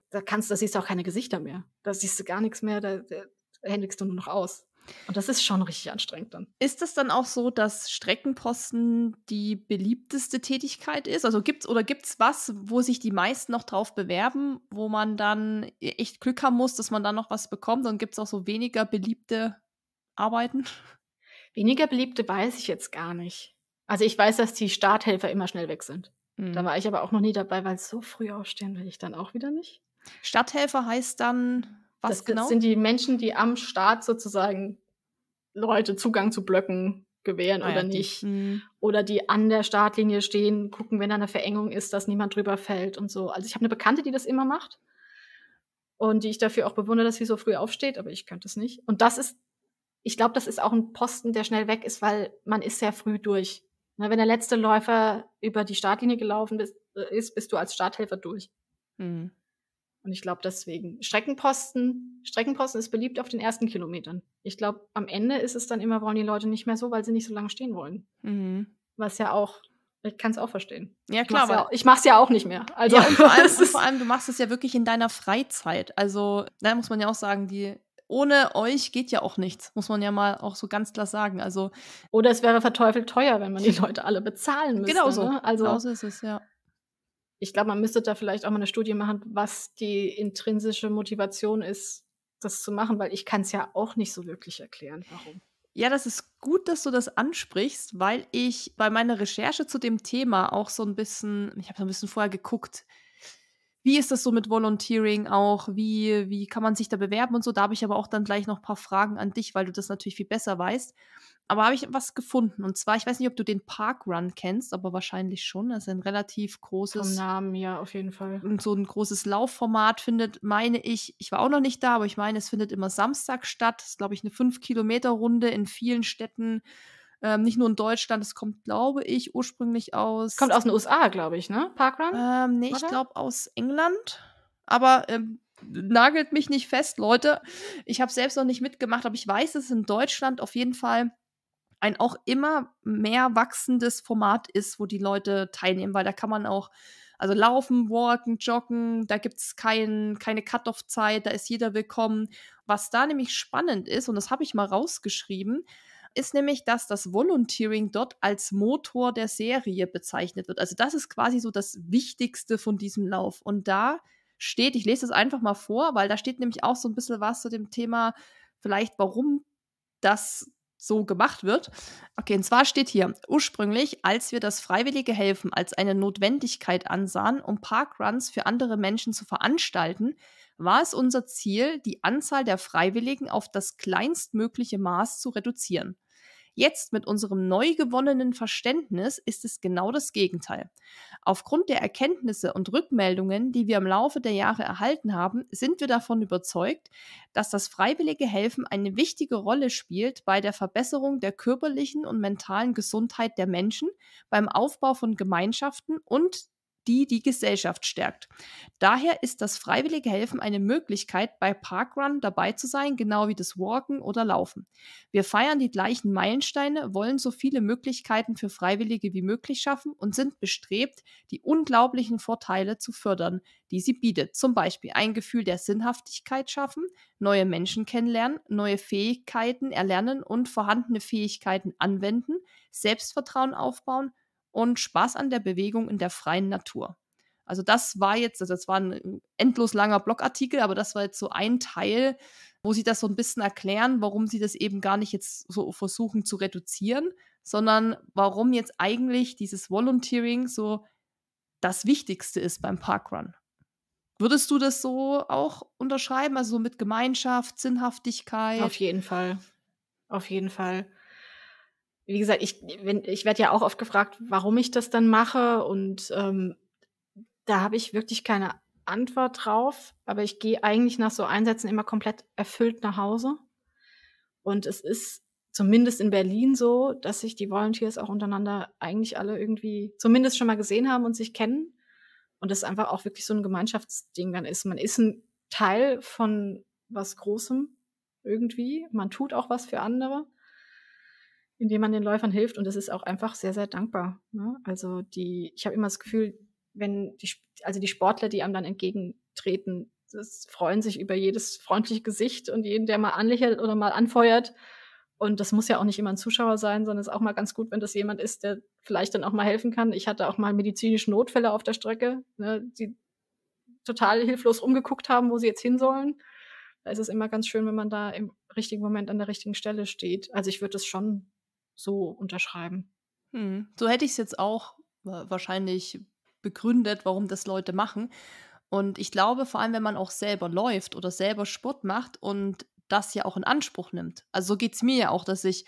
Da kannst, da siehst du auch keine Gesichter mehr. Da siehst du gar nichts mehr, da, da händigst du nur noch aus. Und das ist schon richtig anstrengend dann. Ist es dann auch so, dass Streckenposten die beliebteste Tätigkeit ist? Also gibt's oder gibt's was, wo sich die meisten noch drauf bewerben, wo man dann e-, echt Glück haben muss, dass man dann noch was bekommt? Und gibt es auch so weniger beliebte Arbeiten? Weniger beliebte weiß ich jetzt gar nicht. Also ich weiß, dass die Starthelfer immer schnell weg sind. Mhm. Da war ich aber auch noch nie dabei, weil so früh aufstehen will ich dann auch wieder nicht. Stadthelfer heißt dann was das, genau? Das sind die Menschen, die am Start sozusagen Leute Zugang zu Blöcken gewähren ah, oder ja, nicht. Die, hm. Oder die an der Startlinie stehen, gucken, wenn da eine Verengung ist, dass niemand drüber fällt und so. Also ich habe eine Bekannte, die das immer macht und die ich dafür auch bewundere, dass sie so früh aufsteht, aber ich könnte es nicht. Und das ist, ich glaube, das ist auch ein Posten, der schnell weg ist, weil man ist sehr früh durch. Na, wenn der letzte Läufer über die Startlinie gelaufen äh, ist, bist du als Starthelfer durch. Hm. Und ich glaube deswegen, Streckenposten, Streckenposten ist beliebt auf den ersten Kilometern. Ich glaube, am Ende ist es dann immer, wollen die Leute nicht mehr so, weil sie nicht so lange stehen wollen. Mhm. Was ja auch, ich kann es auch verstehen. Ja, klar. Ich mache es ja, mach's ja auch nicht mehr. Also, ja, und, vor allem, und vor allem, du machst es ja wirklich in deiner Freizeit. Also, da muss man ja auch sagen, die, ohne euch geht ja auch nichts, muss man ja mal auch so ganz klar sagen. Also oder es wäre verteufelt teuer, wenn man die Leute alle bezahlen müsste. Genau so. Ne? Also genau so ist es, ja ich glaube, man müsste da vielleicht auch mal eine Studie machen, was die intrinsische Motivation ist, das zu machen, weil ich kann es ja auch nicht so wirklich erklären, warum. Ja, das ist gut, dass du das ansprichst, weil ich bei meiner Recherche zu dem Thema auch so ein bisschen, ich habe so ein bisschen vorher geguckt, wie ist das so mit Volunteering auch? Wie, wie kann man sich da bewerben und so? Da habe ich aber auch dann gleich noch ein paar Fragen an dich, weil du das natürlich viel besser weißt. Aber habe ich was gefunden. Und zwar, ich weiß nicht, ob du den Park Run kennst, aber wahrscheinlich schon. Das ist ein relativ großes. Vom Namen, ja, auf jeden Fall. Und So ein großes Laufformat findet, meine ich, ich war auch noch nicht da, aber ich meine, es findet immer Samstag statt. Das ist, glaube ich, eine 5-Kilometer-Runde in vielen Städten ähm, nicht nur in Deutschland, das kommt, glaube ich, ursprünglich aus. Kommt aus den USA, glaube ich, ne? Parkrun? Ähm, nee, ich glaube aus England. Aber ähm, nagelt mich nicht fest, Leute. Ich habe selbst noch nicht mitgemacht, aber ich weiß, dass es in Deutschland auf jeden Fall ein auch immer mehr wachsendes Format ist, wo die Leute teilnehmen, weil da kann man auch also laufen, walken, joggen, da gibt es kein, keine Cut-off-Zeit, da ist jeder willkommen. Was da nämlich spannend ist, und das habe ich mal rausgeschrieben, ist nämlich, dass das Volunteering dort als Motor der Serie bezeichnet wird. Also das ist quasi so das Wichtigste von diesem Lauf. Und da steht, ich lese das einfach mal vor, weil da steht nämlich auch so ein bisschen was zu dem Thema, vielleicht warum das so gemacht wird. Okay, und zwar steht hier, ursprünglich, als wir das freiwillige Helfen als eine Notwendigkeit ansahen, um Parkruns für andere Menschen zu veranstalten, war es unser Ziel, die Anzahl der Freiwilligen auf das kleinstmögliche Maß zu reduzieren. Jetzt mit unserem neu gewonnenen Verständnis ist es genau das Gegenteil. Aufgrund der Erkenntnisse und Rückmeldungen, die wir im Laufe der Jahre erhalten haben, sind wir davon überzeugt, dass das freiwillige Helfen eine wichtige Rolle spielt bei der Verbesserung der körperlichen und mentalen Gesundheit der Menschen, beim Aufbau von Gemeinschaften und die die Gesellschaft stärkt. Daher ist das freiwillige Helfen eine Möglichkeit, bei Parkrun dabei zu sein, genau wie das Walken oder Laufen. Wir feiern die gleichen Meilensteine, wollen so viele Möglichkeiten für Freiwillige wie möglich schaffen und sind bestrebt, die unglaublichen Vorteile zu fördern, die sie bietet. Zum Beispiel ein Gefühl der Sinnhaftigkeit schaffen, neue Menschen kennenlernen, neue Fähigkeiten erlernen und vorhandene Fähigkeiten anwenden, Selbstvertrauen aufbauen, und Spaß an der Bewegung in der freien Natur. Also das war jetzt, also das war ein äh, endlos langer Blogartikel, aber das war jetzt so ein Teil, wo sie das so ein bisschen erklären, warum sie das eben gar nicht jetzt so versuchen zu reduzieren, sondern warum jetzt eigentlich dieses Volunteering so das Wichtigste ist beim Parkrun. Würdest du das so auch unterschreiben, also so mit Gemeinschaft, Sinnhaftigkeit? Auf jeden Fall. Auf jeden Fall wie gesagt, ich, wenn, ich werde ja auch oft gefragt, warum ich das dann mache. Und ähm, da habe ich wirklich keine Antwort drauf. Aber ich gehe eigentlich nach so Einsätzen immer komplett erfüllt nach Hause. Und es ist zumindest in Berlin so, dass sich die Volunteers auch untereinander eigentlich alle irgendwie zumindest schon mal gesehen haben und sich kennen. Und das einfach auch wirklich so ein Gemeinschaftsding dann ist. Man ist ein Teil von was Großem irgendwie. Man tut auch was für andere indem man den Läufern hilft. Und das ist auch einfach sehr, sehr dankbar. Ne? Also die, ich habe immer das Gefühl, wenn die, also die Sportler, die einem dann entgegentreten, das freuen sich über jedes freundliche Gesicht und jeden, der mal anlächelt oder mal anfeuert. Und das muss ja auch nicht immer ein Zuschauer sein, sondern es ist auch mal ganz gut, wenn das jemand ist, der vielleicht dann auch mal helfen kann. Ich hatte auch mal medizinische Notfälle auf der Strecke, ne, die total hilflos umgeguckt haben, wo sie jetzt hin sollen. Da ist es immer ganz schön, wenn man da im richtigen Moment an der richtigen Stelle steht. Also ich würde das schon so unterschreiben. Hm. So hätte ich es jetzt auch wahrscheinlich begründet, warum das Leute machen. Und ich glaube, vor allem, wenn man auch selber läuft oder selber Sport macht und das ja auch in Anspruch nimmt. Also so geht es mir ja auch, dass ich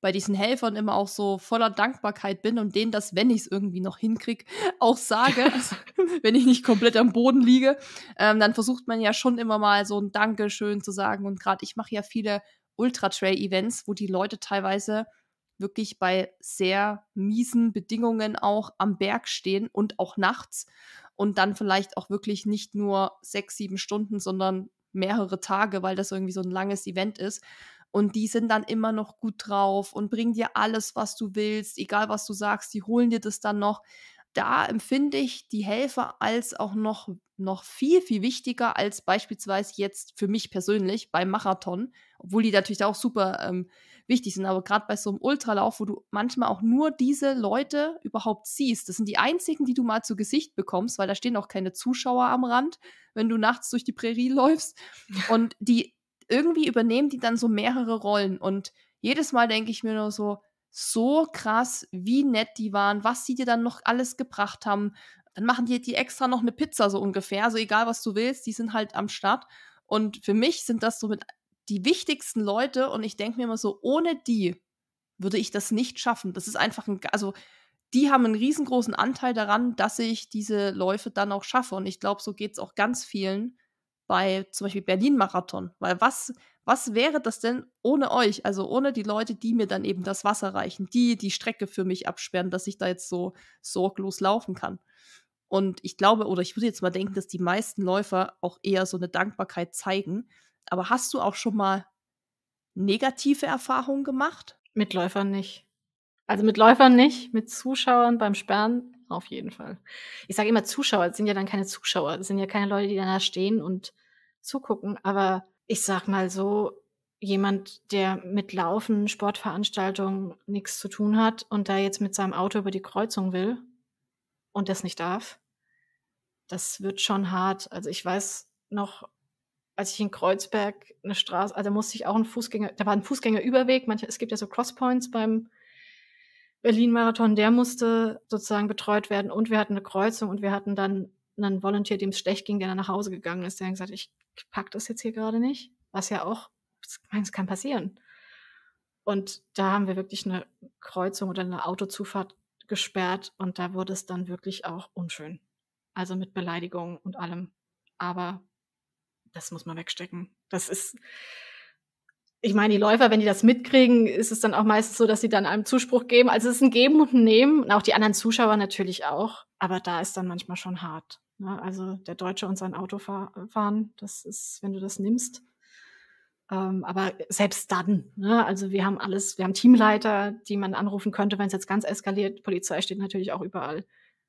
bei diesen Helfern immer auch so voller Dankbarkeit bin und denen das, wenn ich es irgendwie noch hinkriege, auch sage, wenn ich nicht komplett am Boden liege, ähm, dann versucht man ja schon immer mal so ein Dankeschön zu sagen. Und gerade ich mache ja viele Ultra-Trail-Events, wo die Leute teilweise wirklich bei sehr miesen Bedingungen auch am Berg stehen und auch nachts und dann vielleicht auch wirklich nicht nur sechs, sieben Stunden, sondern mehrere Tage, weil das irgendwie so ein langes Event ist. Und die sind dann immer noch gut drauf und bringen dir alles, was du willst, egal was du sagst, die holen dir das dann noch da empfinde ich die Helfer als auch noch, noch viel, viel wichtiger als beispielsweise jetzt für mich persönlich beim Marathon, obwohl die natürlich auch super ähm, wichtig sind. Aber gerade bei so einem Ultralauf, wo du manchmal auch nur diese Leute überhaupt siehst, das sind die einzigen, die du mal zu Gesicht bekommst, weil da stehen auch keine Zuschauer am Rand, wenn du nachts durch die Prärie läufst. Und die irgendwie übernehmen die dann so mehrere Rollen. Und jedes Mal denke ich mir nur so, so krass, wie nett die waren, was sie dir dann noch alles gebracht haben. Dann machen die, die extra noch eine Pizza so ungefähr, also egal was du willst, die sind halt am Start. Und für mich sind das so mit die wichtigsten Leute und ich denke mir immer so, ohne die würde ich das nicht schaffen. Das ist einfach ein, also die haben einen riesengroßen Anteil daran, dass ich diese Läufe dann auch schaffe. Und ich glaube, so geht es auch ganz vielen bei zum Beispiel Berlin-Marathon. Weil was, was wäre das denn ohne euch? Also ohne die Leute, die mir dann eben das Wasser reichen, die die Strecke für mich absperren, dass ich da jetzt so sorglos laufen kann. Und ich glaube, oder ich würde jetzt mal denken, dass die meisten Läufer auch eher so eine Dankbarkeit zeigen. Aber hast du auch schon mal negative Erfahrungen gemacht? Mit Läufern nicht. Also mit Läufern nicht, mit Zuschauern beim Sperren auf jeden Fall. Ich sage immer Zuschauer, das sind ja dann keine Zuschauer, das sind ja keine Leute, die danach stehen und zugucken, aber ich sag mal so, jemand, der mit Laufen, Sportveranstaltungen nichts zu tun hat und da jetzt mit seinem Auto über die Kreuzung will und das nicht darf, das wird schon hart. Also ich weiß noch, als ich in Kreuzberg eine Straße, also musste ich auch einen Fußgänger, da war ein Fußgängerüberweg, manche, es gibt ja so Crosspoints beim Berlin-Marathon, der musste sozusagen betreut werden und wir hatten eine Kreuzung und wir hatten dann einen Volunteer, dem es schlecht ging, der dann nach Hause gegangen ist, der hat gesagt ich pack das jetzt hier gerade nicht. Was ja auch, ich meine, es kann passieren. Und da haben wir wirklich eine Kreuzung oder eine Autozufahrt gesperrt und da wurde es dann wirklich auch unschön. Also mit Beleidigungen und allem. Aber das muss man wegstecken. Das ist, ich meine, die Läufer, wenn die das mitkriegen, ist es dann auch meistens so, dass sie dann einem Zuspruch geben. Also es ist ein Geben und ein Nehmen und auch die anderen Zuschauer natürlich auch. Aber da ist dann manchmal schon hart. Na, ne? also der Deutsche und sein Autofahren, das ist, wenn du das nimmst. Ähm, aber selbst dann, ne? also wir haben alles, wir haben Teamleiter, die man anrufen könnte, wenn es jetzt ganz eskaliert. Polizei steht natürlich auch überall.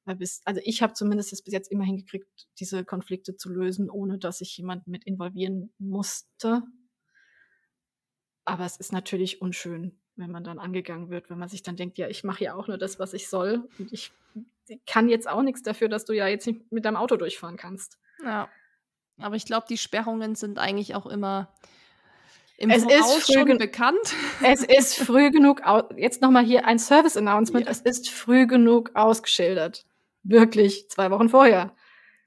also ich habe zumindest es bis jetzt immer hingekriegt, diese Konflikte zu lösen, ohne dass ich jemanden mit involvieren musste. Aber es ist natürlich unschön, wenn man dann angegangen wird, wenn man sich dann denkt, ja, ich mache ja auch nur das, was ich soll und ich kann jetzt auch nichts dafür, dass du ja jetzt nicht mit deinem Auto durchfahren kannst. Ja. Aber ich glaube, die Sperrungen sind eigentlich auch immer im es Voraus ist früh schon bekannt. Es ist früh genug, jetzt nochmal hier ein Service-Announcement, ja. es ist früh genug ausgeschildert. Wirklich, zwei Wochen vorher.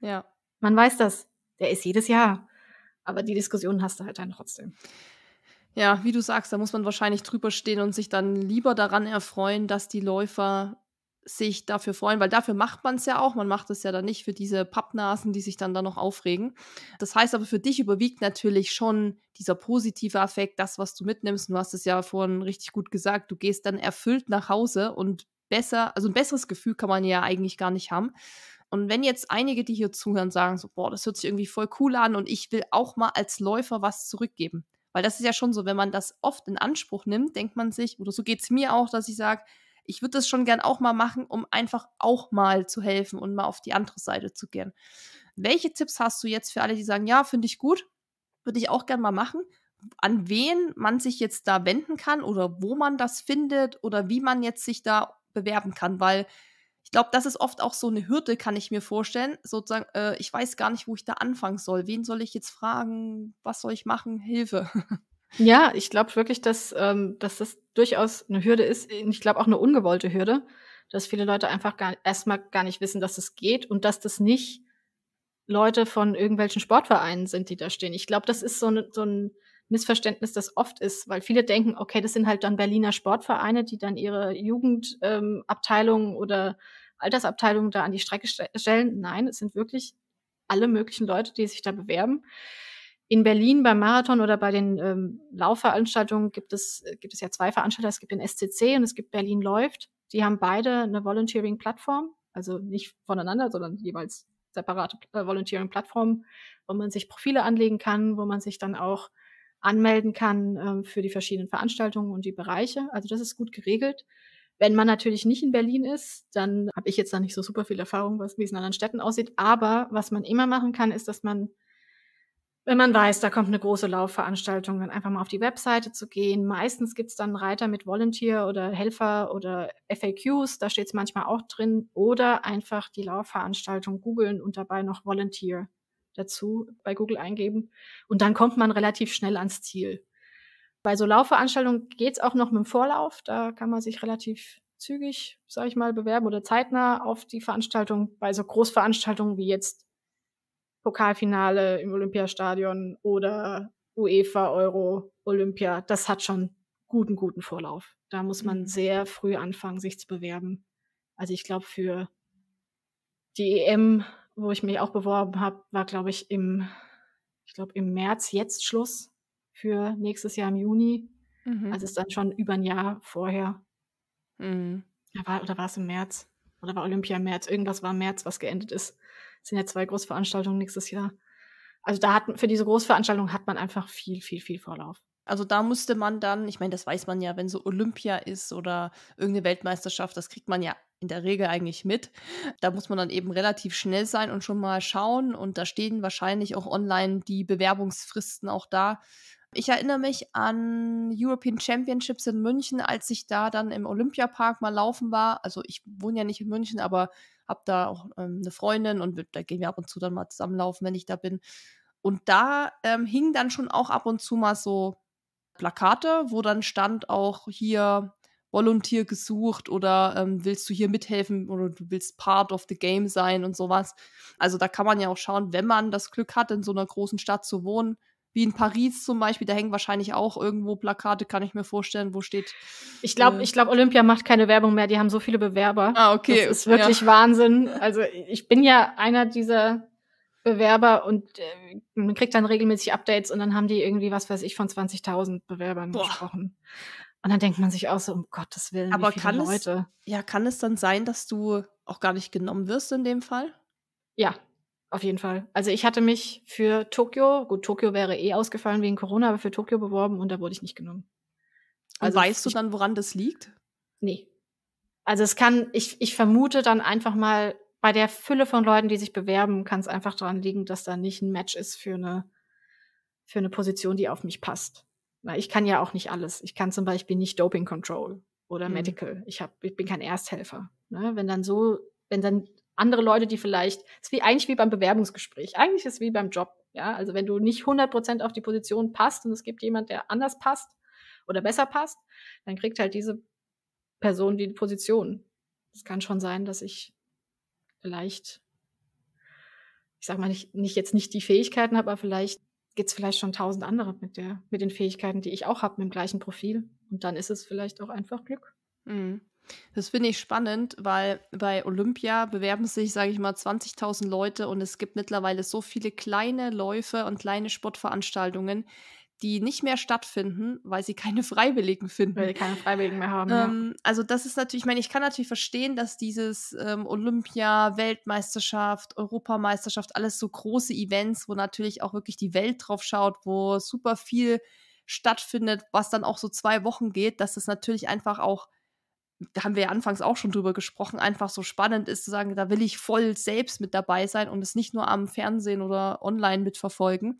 Ja. Man weiß das. Der ist jedes Jahr. Aber die Diskussion hast du halt dann trotzdem. Ja, wie du sagst, da muss man wahrscheinlich drüber stehen und sich dann lieber daran erfreuen, dass die Läufer sich dafür freuen, weil dafür macht man es ja auch. Man macht es ja dann nicht für diese Pappnasen, die sich dann da noch aufregen. Das heißt aber, für dich überwiegt natürlich schon dieser positive Effekt, das, was du mitnimmst. Du hast es ja vorhin richtig gut gesagt. Du gehst dann erfüllt nach Hause und besser, also ein besseres Gefühl kann man ja eigentlich gar nicht haben. Und wenn jetzt einige, die hier zuhören, sagen so, boah, das hört sich irgendwie voll cool an und ich will auch mal als Läufer was zurückgeben. Weil das ist ja schon so, wenn man das oft in Anspruch nimmt, denkt man sich, oder so geht es mir auch, dass ich sage, ich würde das schon gern auch mal machen, um einfach auch mal zu helfen und mal auf die andere Seite zu gehen. Welche Tipps hast du jetzt für alle, die sagen, ja, finde ich gut, würde ich auch gern mal machen? An wen man sich jetzt da wenden kann oder wo man das findet oder wie man jetzt sich da bewerben kann? Weil ich glaube, das ist oft auch so eine Hürde, kann ich mir vorstellen. Sozusagen, äh, ich weiß gar nicht, wo ich da anfangen soll. Wen soll ich jetzt fragen? Was soll ich machen? Hilfe. Ja, ich glaube wirklich, dass, ähm, dass das durchaus eine Hürde ist. Ich glaube auch eine ungewollte Hürde, dass viele Leute einfach gar, erstmal gar nicht wissen, dass es geht und dass das nicht Leute von irgendwelchen Sportvereinen sind, die da stehen. Ich glaube, das ist so, ne, so ein Missverständnis das oft ist, weil viele denken, okay, das sind halt dann Berliner Sportvereine, die dann ihre Jugendabteilungen ähm, oder Altersabteilungen da an die Strecke stellen. Nein, es sind wirklich alle möglichen Leute, die sich da bewerben. In Berlin beim Marathon oder bei den ähm, Laufveranstaltungen gibt es, äh, gibt es ja zwei Veranstalter. Es gibt den SCC und es gibt Berlin läuft. Die haben beide eine Volunteering-Plattform, also nicht voneinander, sondern jeweils separate äh, Volunteering-Plattformen, wo man sich Profile anlegen kann, wo man sich dann auch anmelden kann ähm, für die verschiedenen Veranstaltungen und die Bereiche. Also das ist gut geregelt. Wenn man natürlich nicht in Berlin ist, dann habe ich jetzt da nicht so super viel Erfahrung, was, wie es in anderen Städten aussieht. Aber was man immer machen kann, ist, dass man, wenn man weiß, da kommt eine große Laufveranstaltung, dann einfach mal auf die Webseite zu gehen. Meistens gibt es dann Reiter mit Volunteer oder Helfer oder FAQs, da steht es manchmal auch drin. Oder einfach die Laufveranstaltung googeln und dabei noch Volunteer dazu bei Google eingeben. Und dann kommt man relativ schnell ans Ziel. Bei so Laufveranstaltungen geht's auch noch mit dem Vorlauf. Da kann man sich relativ zügig, sage ich mal, bewerben oder zeitnah auf die Veranstaltung. Bei so Großveranstaltungen wie jetzt Pokalfinale im Olympiastadion oder UEFA Euro Olympia, das hat schon guten, guten Vorlauf. Da muss man mhm. sehr früh anfangen, sich zu bewerben. Also ich glaube, für die EM wo ich mich auch beworben habe, war, glaube ich, im, ich glaube, im März jetzt Schluss für nächstes Jahr im Juni. Mhm. Also ist dann schon über ein Jahr vorher. Mhm. War, oder war es im März? Oder war Olympia im März? Irgendwas war im März, was geendet ist. Es sind ja zwei Großveranstaltungen nächstes Jahr. Also da hat für diese Großveranstaltung hat man einfach viel, viel, viel Vorlauf. Also da musste man dann, ich meine, das weiß man ja, wenn so Olympia ist oder irgendeine Weltmeisterschaft, das kriegt man ja in der Regel eigentlich mit. Da muss man dann eben relativ schnell sein und schon mal schauen. Und da stehen wahrscheinlich auch online die Bewerbungsfristen auch da. Ich erinnere mich an European Championships in München, als ich da dann im Olympiapark mal laufen war. Also ich wohne ja nicht in München, aber habe da auch ähm, eine Freundin und da gehen wir ab und zu dann mal zusammenlaufen, wenn ich da bin. Und da ähm, hing dann schon auch ab und zu mal so Plakate, wo dann stand auch hier Volunteer gesucht oder ähm, willst du hier mithelfen oder du willst Part of the Game sein und sowas. Also da kann man ja auch schauen, wenn man das Glück hat, in so einer großen Stadt zu wohnen, wie in Paris zum Beispiel, da hängen wahrscheinlich auch irgendwo Plakate, kann ich mir vorstellen, wo steht. Ich glaube, äh, ich Olympia macht keine Werbung mehr. Die haben so viele Bewerber. Ah, okay. Das ist wirklich ja. Wahnsinn. Also ich bin ja einer dieser Bewerber und äh, man kriegt dann regelmäßig Updates und dann haben die irgendwie, was weiß ich, von 20.000 Bewerbern Boah. gesprochen. Und dann denkt man sich auch so, um Gottes Willen, Aber wie viele Leute. Es, ja, kann es dann sein, dass du auch gar nicht genommen wirst in dem Fall? Ja, auf jeden Fall. Also ich hatte mich für Tokio, gut, Tokio wäre eh ausgefallen wegen Corona, aber für Tokio beworben und da wurde ich nicht genommen. Also und weißt du dann, woran das liegt? Nee. Also es kann, ich, ich vermute dann einfach mal, bei der Fülle von Leuten, die sich bewerben, kann es einfach daran liegen, dass da nicht ein Match ist für eine, für eine Position, die auf mich passt. Weil ich kann ja auch nicht alles. Ich kann zum Beispiel nicht Doping Control oder mhm. Medical. Ich, hab, ich bin kein Ersthelfer. Ne? Wenn dann so, wenn dann andere Leute, die vielleicht, ist wie eigentlich wie beim Bewerbungsgespräch, eigentlich ist es wie beim Job. Ja, also wenn du nicht 100% auf die Position passt und es gibt jemand, der anders passt oder besser passt, dann kriegt halt diese Person die Position. Es kann schon sein, dass ich vielleicht, ich sag mal, nicht, nicht jetzt nicht die Fähigkeiten habe, aber vielleicht gibt es vielleicht schon tausend andere mit der, mit den Fähigkeiten, die ich auch habe, mit dem gleichen Profil. Und dann ist es vielleicht auch einfach Glück. Mhm. Das finde ich spannend, weil bei Olympia bewerben sich, sage ich mal, 20.000 Leute und es gibt mittlerweile so viele kleine Läufe und kleine Sportveranstaltungen, die nicht mehr stattfinden, weil sie keine Freiwilligen finden. Weil sie keine Freiwilligen mehr haben. Ähm, ja. Also das ist natürlich, ich meine, ich kann natürlich verstehen, dass dieses ähm, Olympia, Weltmeisterschaft, Europameisterschaft, alles so große Events, wo natürlich auch wirklich die Welt drauf schaut, wo super viel stattfindet, was dann auch so zwei Wochen geht, dass das natürlich einfach auch, da haben wir ja anfangs auch schon drüber gesprochen, einfach so spannend ist zu sagen, da will ich voll selbst mit dabei sein und es nicht nur am Fernsehen oder online mitverfolgen.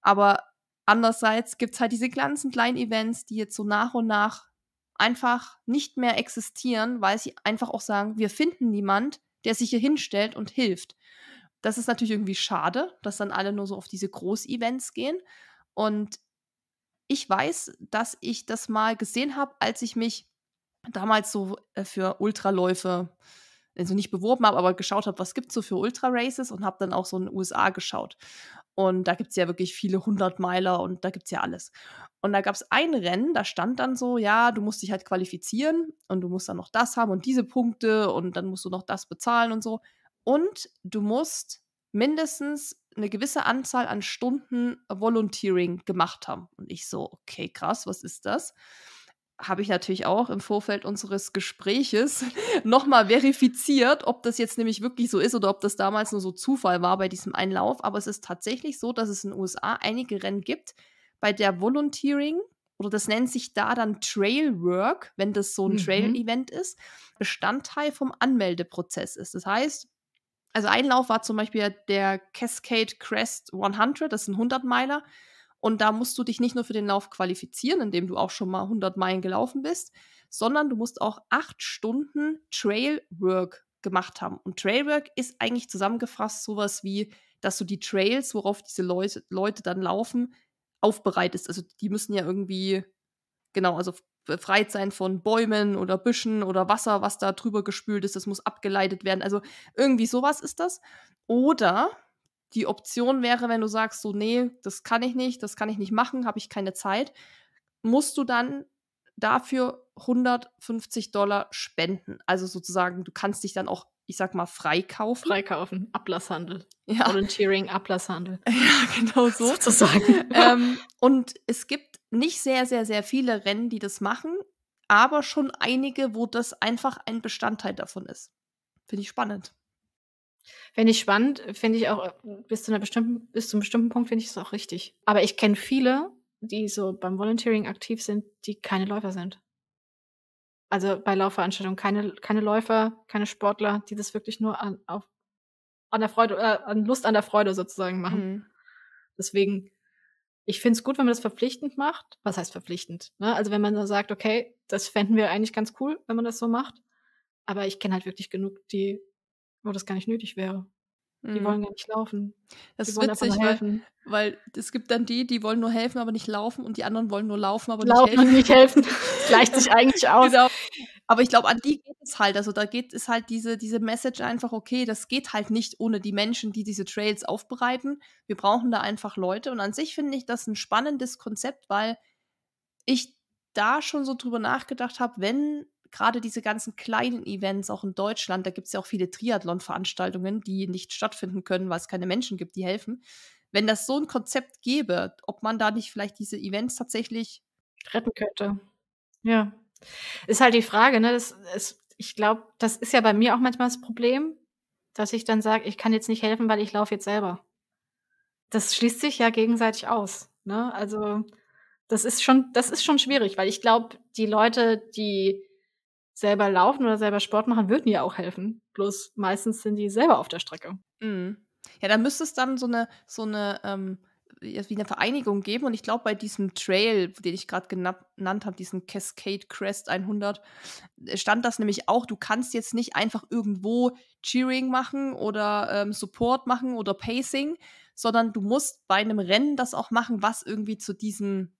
Aber Andererseits gibt es halt diese ganzen kleinen Events, die jetzt so nach und nach einfach nicht mehr existieren, weil sie einfach auch sagen, wir finden niemand, der sich hier hinstellt und hilft. Das ist natürlich irgendwie schade, dass dann alle nur so auf diese Groß-Events gehen. Und ich weiß, dass ich das mal gesehen habe, als ich mich damals so äh, für Ultraläufe, also nicht beworben habe, aber geschaut habe, was gibt es so für Ultra-Races und habe dann auch so in den USA geschaut. Und da gibt es ja wirklich viele Hundertmeiler und da gibt es ja alles. Und da gab es ein Rennen, da stand dann so, ja, du musst dich halt qualifizieren und du musst dann noch das haben und diese Punkte und dann musst du noch das bezahlen und so. Und du musst mindestens eine gewisse Anzahl an Stunden Volunteering gemacht haben. Und ich so, okay, krass, was ist das? habe ich natürlich auch im Vorfeld unseres Gespräches nochmal verifiziert, ob das jetzt nämlich wirklich so ist oder ob das damals nur so Zufall war bei diesem Einlauf. Aber es ist tatsächlich so, dass es in den USA einige Rennen gibt, bei der Volunteering oder das nennt sich da dann Trailwork, wenn das so ein mhm. Trail-Event ist, Bestandteil vom Anmeldeprozess ist. Das heißt, also Einlauf war zum Beispiel der Cascade Crest 100, das ist ein 100-Meiler. Und da musst du dich nicht nur für den Lauf qualifizieren, indem du auch schon mal 100 Meilen gelaufen bist, sondern du musst auch acht Stunden Trailwork gemacht haben. Und Trailwork ist eigentlich zusammengefasst sowas wie, dass du die Trails, worauf diese Leute, Leute dann laufen, aufbereitest. Also die müssen ja irgendwie, genau, also befreit sein von Bäumen oder Büschen oder Wasser, was da drüber gespült ist. Das muss abgeleitet werden. Also irgendwie sowas ist das. Oder die Option wäre, wenn du sagst, so, nee, das kann ich nicht, das kann ich nicht machen, habe ich keine Zeit, musst du dann dafür 150 Dollar spenden. Also sozusagen, du kannst dich dann auch, ich sag mal, freikaufen. Freikaufen, Ablasshandel. Ja. Volunteering, Ablasshandel. Ja, genau so. Sozusagen. ähm, und es gibt nicht sehr, sehr, sehr viele Rennen, die das machen, aber schon einige, wo das einfach ein Bestandteil davon ist. Finde ich spannend. Finde ich spannend, finde ich auch äh, bis zu einer bestimmten, bis zu einem bestimmten Punkt finde ich es auch richtig. Aber ich kenne viele, die so beim Volunteering aktiv sind, die keine Läufer sind. Also bei Laufveranstaltungen keine, keine Läufer, keine Sportler, die das wirklich nur an, auf, an der Freude, äh, an Lust an der Freude sozusagen machen. Mhm. Deswegen, ich finde es gut, wenn man das verpflichtend macht. Was heißt verpflichtend? Ne? Also wenn man so sagt, okay, das fänden wir eigentlich ganz cool, wenn man das so macht. Aber ich kenne halt wirklich genug, die wo das gar nicht nötig wäre. Die mhm. wollen gar nicht laufen. Das die ist witzig, weil, weil, es gibt dann die, die wollen nur helfen, aber nicht laufen und die anderen wollen nur laufen, aber laufen nicht helfen. Laufen und nicht helfen. Das Gleicht sich eigentlich aus. Genau. Aber ich glaube, an die geht es halt. Also da geht es halt diese, diese Message einfach, okay, das geht halt nicht ohne die Menschen, die diese Trails aufbereiten. Wir brauchen da einfach Leute. Und an sich finde ich das ein spannendes Konzept, weil ich da schon so drüber nachgedacht habe, wenn gerade diese ganzen kleinen Events, auch in Deutschland, da gibt es ja auch viele Triathlon-Veranstaltungen, die nicht stattfinden können, weil es keine Menschen gibt, die helfen. Wenn das so ein Konzept gäbe, ob man da nicht vielleicht diese Events tatsächlich retten könnte. Ja. Ist halt die Frage, ne? Das ist, ich glaube, das ist ja bei mir auch manchmal das Problem, dass ich dann sage, ich kann jetzt nicht helfen, weil ich laufe jetzt selber. Das schließt sich ja gegenseitig aus. Ne? Also das ist schon, das ist schon schwierig, weil ich glaube, die Leute, die selber laufen oder selber Sport machen, würden ja auch helfen. Bloß meistens sind die selber auf der Strecke. Mhm. Ja, da müsste es dann so eine, so eine, ähm, wie eine Vereinigung geben. Und ich glaube, bei diesem Trail, den ich gerade genannt habe, diesen Cascade Crest 100, äh, stand das nämlich auch. Du kannst jetzt nicht einfach irgendwo Cheering machen oder ähm, Support machen oder Pacing, sondern du musst bei einem Rennen das auch machen, was irgendwie zu diesem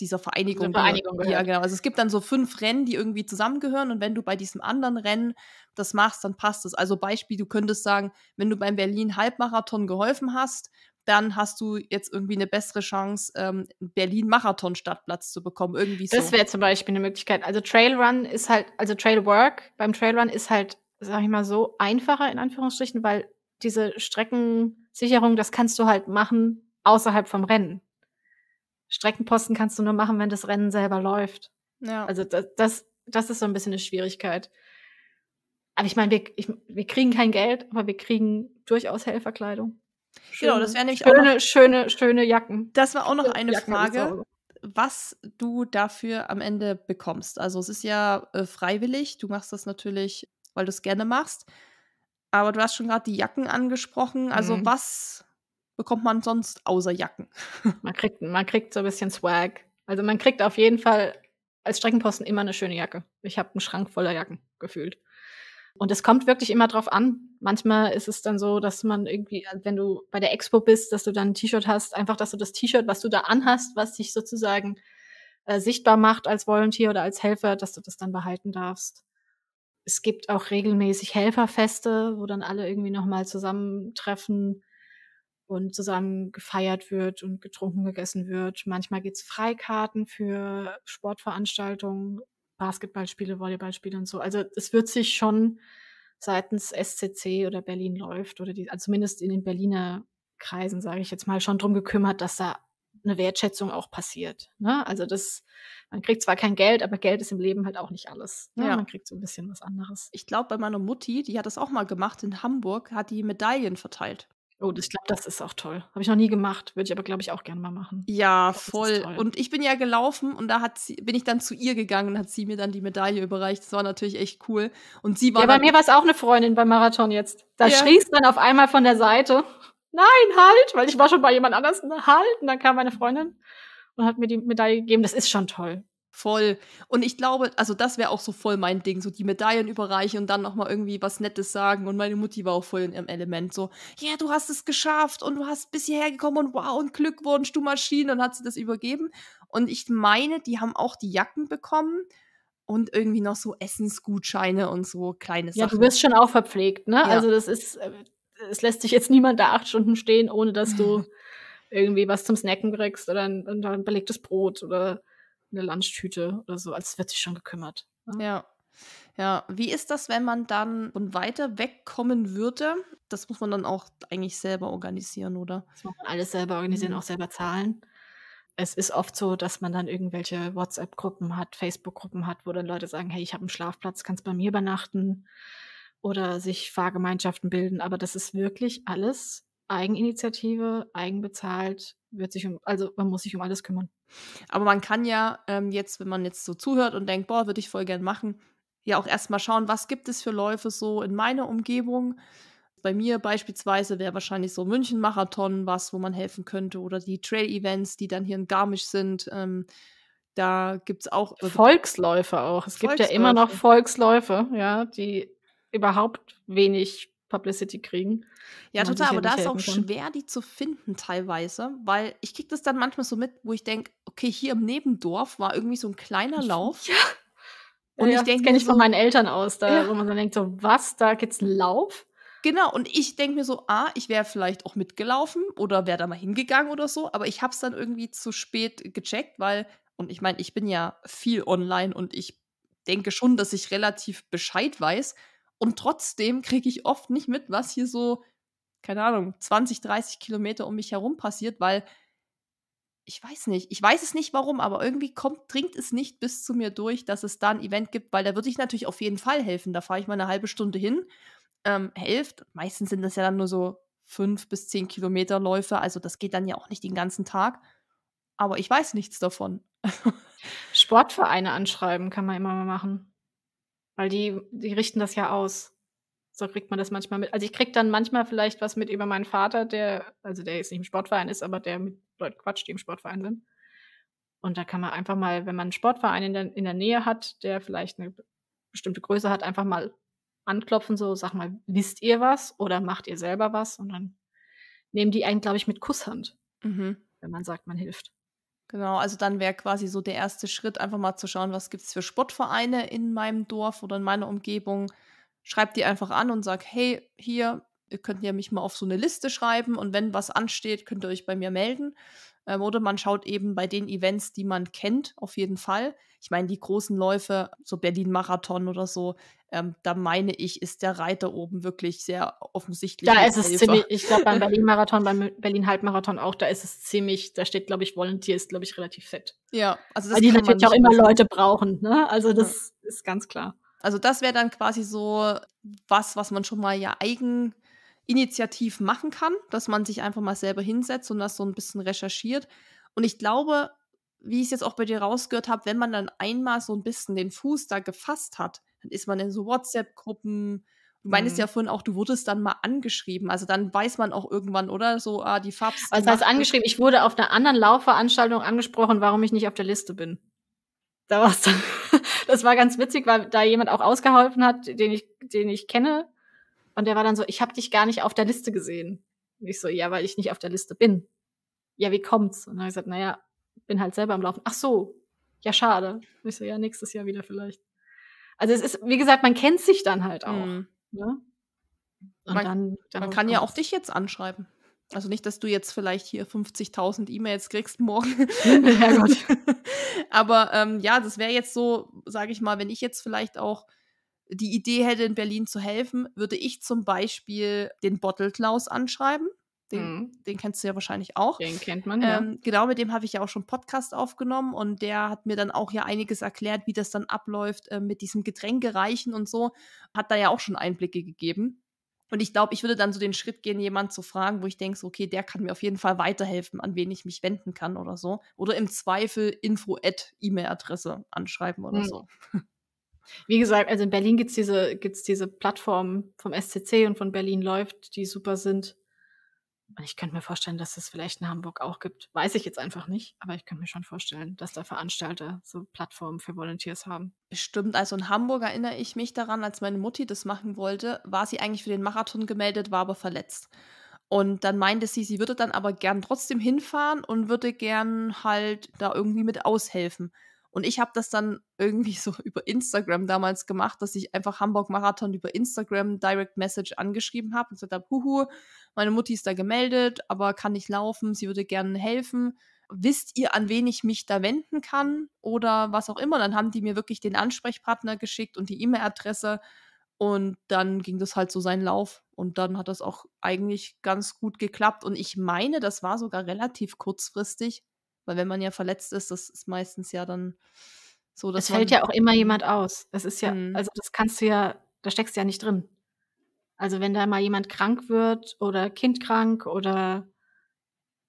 dieser Vereinigung. Vereinigung gehört. ja, genau. Also es gibt dann so fünf Rennen, die irgendwie zusammengehören und wenn du bei diesem anderen Rennen das machst, dann passt es. Also Beispiel, du könntest sagen, wenn du beim Berlin Halbmarathon geholfen hast, dann hast du jetzt irgendwie eine bessere Chance, ähm, Berlin-Marathon-Stadtplatz zu bekommen. Irgendwie so. Das wäre zum Beispiel eine Möglichkeit. Also Trailrun ist halt, also Trailwork beim Trailrun ist halt, sag ich mal so, einfacher in Anführungsstrichen, weil diese Streckensicherung, das kannst du halt machen außerhalb vom Rennen. Streckenposten kannst du nur machen, wenn das Rennen selber läuft. Ja. Also das, das, das ist so ein bisschen eine Schwierigkeit. Aber ich meine, wir, ich, wir kriegen kein Geld, aber wir kriegen durchaus Helferkleidung. Schöne, genau, das wäre nämlich schöne, auch noch, schöne, schöne Jacken. Das war auch noch eine Jacken Frage, was du dafür am Ende bekommst. Also es ist ja äh, freiwillig, du machst das natürlich, weil du es gerne machst. Aber du hast schon gerade die Jacken angesprochen. Also mhm. was bekommt man sonst außer Jacken? Man kriegt, man kriegt so ein bisschen Swag. Also man kriegt auf jeden Fall als Streckenposten immer eine schöne Jacke. Ich habe einen Schrank voller Jacken gefühlt. Und es kommt wirklich immer drauf an. Manchmal ist es dann so, dass man irgendwie, wenn du bei der Expo bist, dass du dann ein T-Shirt hast, einfach, dass du das T-Shirt, was du da anhast, was dich sozusagen äh, sichtbar macht als Volunteer oder als Helfer, dass du das dann behalten darfst. Es gibt auch regelmäßig Helferfeste, wo dann alle irgendwie nochmal zusammentreffen und zusammen gefeiert wird und getrunken gegessen wird. Manchmal gibt's Freikarten für Sportveranstaltungen, Basketballspiele, Volleyballspiele und so. Also es wird sich schon seitens SCC oder Berlin läuft oder die, also zumindest in den Berliner Kreisen, sage ich jetzt mal, schon drum gekümmert, dass da eine Wertschätzung auch passiert. Ne? Also das, man kriegt zwar kein Geld, aber Geld ist im Leben halt auch nicht alles. Ne? Ja. Man kriegt so ein bisschen was anderes. Ich glaube, bei meiner Mutti, die hat das auch mal gemacht in Hamburg, hat die Medaillen verteilt. Oh, ich glaube, das ist auch toll. Habe ich noch nie gemacht, würde ich aber, glaube ich, auch gerne mal machen. Ja, glaub, voll. Und ich bin ja gelaufen und da hat sie, bin ich dann zu ihr gegangen und hat sie mir dann die Medaille überreicht. Das war natürlich echt cool. Und sie war. Ja, bei mir war es auch eine Freundin beim Marathon jetzt. Da ja. schrie es dann auf einmal von der Seite. Nein, halt! Weil ich war schon bei jemand anders. Halt! Und dann kam meine Freundin und hat mir die Medaille gegeben. Das ist schon toll. Voll. Und ich glaube, also das wäre auch so voll mein Ding, so die Medaillen überreichen und dann nochmal irgendwie was Nettes sagen. Und meine Mutti war auch voll in ihrem Element, so, ja, yeah, du hast es geschafft und du hast bis hierher gekommen und wow und Glückwunsch, du Maschine. Und hat sie das übergeben. Und ich meine, die haben auch die Jacken bekommen und irgendwie noch so Essensgutscheine und so kleine Sachen. Ja, du wirst schon auch verpflegt, ne? Ja. Also das ist, äh, es lässt sich jetzt niemand da acht Stunden stehen, ohne dass du irgendwie was zum Snacken kriegst oder ein, ein belegtes Brot oder eine Lunchtüte oder so. als wird sich schon gekümmert. Ne? Ja. Ja, wie ist das, wenn man dann von weiter wegkommen würde? Das muss man dann auch eigentlich selber organisieren, oder? Das muss man alles selber organisieren, mhm. auch selber zahlen. Es ist oft so, dass man dann irgendwelche WhatsApp-Gruppen hat, Facebook-Gruppen hat, wo dann Leute sagen, hey, ich habe einen Schlafplatz, kannst bei mir übernachten oder sich Fahrgemeinschaften bilden. Aber das ist wirklich alles Eigeninitiative, eigenbezahlt, wird sich um, also man muss sich um alles kümmern. Aber man kann ja ähm, jetzt, wenn man jetzt so zuhört und denkt, boah, würde ich voll gern machen, ja auch erstmal schauen, was gibt es für Läufe so in meiner Umgebung. Bei mir beispielsweise wäre wahrscheinlich so München-Marathon was, wo man helfen könnte oder die Trail-Events, die dann hier in Garmisch sind. Ähm, da gibt es auch. Äh, Volksläufe auch. Es Volksläufe. gibt ja immer noch Volksläufe, ja, die überhaupt wenig Publicity kriegen. Ja, total, aber da ist auch kann. schwer, die zu finden teilweise, weil ich kriege das dann manchmal so mit, wo ich denke, okay, hier im Nebendorf war irgendwie so ein kleiner Lauf. Ja. Und ja, ich denke, das kenne ich so, von meinen Eltern aus, da, ja. wo man dann denkt, so, was, da gibt's einen Lauf? Genau, und ich denke mir so, ah, ich wäre vielleicht auch mitgelaufen oder wäre da mal hingegangen oder so, aber ich habe es dann irgendwie zu spät gecheckt, weil, und ich meine, ich bin ja viel online und ich denke schon, dass ich relativ Bescheid weiß, und trotzdem kriege ich oft nicht mit, was hier so, keine Ahnung, 20, 30 Kilometer um mich herum passiert, weil ich weiß nicht, ich weiß es nicht warum, aber irgendwie kommt, dringt es nicht bis zu mir durch, dass es da ein Event gibt, weil da würde ich natürlich auf jeden Fall helfen. Da fahre ich mal eine halbe Stunde hin, ähm, helft. Meistens sind das ja dann nur so fünf bis zehn Kilometer Läufe, also das geht dann ja auch nicht den ganzen Tag. Aber ich weiß nichts davon. Sportvereine anschreiben kann man immer mal machen. Weil die, die richten das ja aus. So kriegt man das manchmal mit. Also ich kriege dann manchmal vielleicht was mit über meinen Vater, der, also der jetzt nicht im Sportverein ist, aber der mit Leuten quatscht, die im Sportverein sind. Und da kann man einfach mal, wenn man einen Sportverein in der, in der Nähe hat, der vielleicht eine bestimmte Größe hat, einfach mal anklopfen, so, sag mal, wisst ihr was oder macht ihr selber was? Und dann nehmen die einen, glaube ich, mit Kusshand, mhm. wenn man sagt, man hilft. Genau, also dann wäre quasi so der erste Schritt, einfach mal zu schauen, was gibt es für Sportvereine in meinem Dorf oder in meiner Umgebung. Schreibt die einfach an und sagt, hey, hier, ihr könnt ja mich mal auf so eine Liste schreiben und wenn was ansteht, könnt ihr euch bei mir melden. Ähm, oder man schaut eben bei den Events, die man kennt, auf jeden Fall. Ich meine, die großen Läufe, so Berlin-Marathon oder so, ähm, da meine ich, ist der Reiter oben wirklich sehr offensichtlich. Da ist es Helfer. ziemlich, ich glaube beim Berlin-Marathon, beim Berlin-Halbmarathon auch, da ist es ziemlich, da steht, glaube ich, Volunteer ist, glaube ich, relativ fett. Ja, also das Weil die natürlich auch immer Leute brauchen, ne? Also das ja. ist ganz klar. Also das wäre dann quasi so was, was man schon mal ja eigen initiativ machen kann, dass man sich einfach mal selber hinsetzt und das so ein bisschen recherchiert. Und ich glaube, wie ich es jetzt auch bei dir rausgehört habe, wenn man dann einmal so ein bisschen den Fuß da gefasst hat, dann ist man in so WhatsApp-Gruppen. Du meinst mhm. ja vorhin auch, du wurdest dann mal angeschrieben. Also dann weiß man auch irgendwann, oder? So, ah, die Farbs. Also das heißt angeschrieben, ich wurde auf einer anderen Laufveranstaltung angesprochen, warum ich nicht auf der Liste bin. Da war's dann. Das war ganz witzig, weil da jemand auch ausgeholfen hat, den ich, den ich kenne und der war dann so, ich habe dich gar nicht auf der Liste gesehen. Und ich so, ja, weil ich nicht auf der Liste bin. Ja, wie kommt's? Und dann habe ich gesagt, naja, bin halt selber am Laufen. Ach so, ja, schade. Und ich so, ja, nächstes Jahr wieder vielleicht. Also es ist, wie gesagt, man kennt sich dann halt auch. Mhm. Ne? Und man, dann, dann man kann ja auch dich jetzt anschreiben. Also nicht, dass du jetzt vielleicht hier 50.000 E-Mails kriegst morgen. Herrgott. Aber ähm, ja, das wäre jetzt so, sage ich mal, wenn ich jetzt vielleicht auch die Idee hätte, in Berlin zu helfen, würde ich zum Beispiel den Bottle Klaus anschreiben. Den, mhm. den, kennst du ja wahrscheinlich auch. Den kennt man, ja. Ähm, genau, mit dem habe ich ja auch schon Podcast aufgenommen und der hat mir dann auch ja einiges erklärt, wie das dann abläuft äh, mit diesem Getränkereichen und so. Hat da ja auch schon Einblicke gegeben. Und ich glaube, ich würde dann so den Schritt gehen, jemanden zu fragen, wo ich denke, so, okay, der kann mir auf jeden Fall weiterhelfen, an wen ich mich wenden kann oder so. Oder im Zweifel info-E-Mail-Adresse anschreiben oder mhm. so. Wie gesagt, also in Berlin gibt es diese, gibt's diese Plattformen vom SCC und von Berlin läuft, die super sind. Und ich könnte mir vorstellen, dass es vielleicht in Hamburg auch gibt. Weiß ich jetzt einfach nicht, aber ich könnte mir schon vorstellen, dass da Veranstalter so Plattformen für Volunteers haben. Bestimmt. Also in Hamburg erinnere ich mich daran, als meine Mutti das machen wollte, war sie eigentlich für den Marathon gemeldet, war aber verletzt. Und dann meinte sie, sie würde dann aber gern trotzdem hinfahren und würde gern halt da irgendwie mit aushelfen. Und ich habe das dann irgendwie so über Instagram damals gemacht, dass ich einfach Hamburg Marathon über Instagram Direct Message angeschrieben habe und gesagt habe, huhu, meine Mutti ist da gemeldet, aber kann nicht laufen, sie würde gerne helfen. Wisst ihr, an wen ich mich da wenden kann oder was auch immer? Dann haben die mir wirklich den Ansprechpartner geschickt und die E-Mail-Adresse und dann ging das halt so seinen Lauf und dann hat das auch eigentlich ganz gut geklappt und ich meine, das war sogar relativ kurzfristig, weil wenn man ja verletzt ist, das ist meistens ja dann so, dass. Es fällt ja auch immer jemand aus. Das ist ja, mhm. also das kannst du ja, da steckst du ja nicht drin. Also wenn da mal jemand krank wird oder Kind krank oder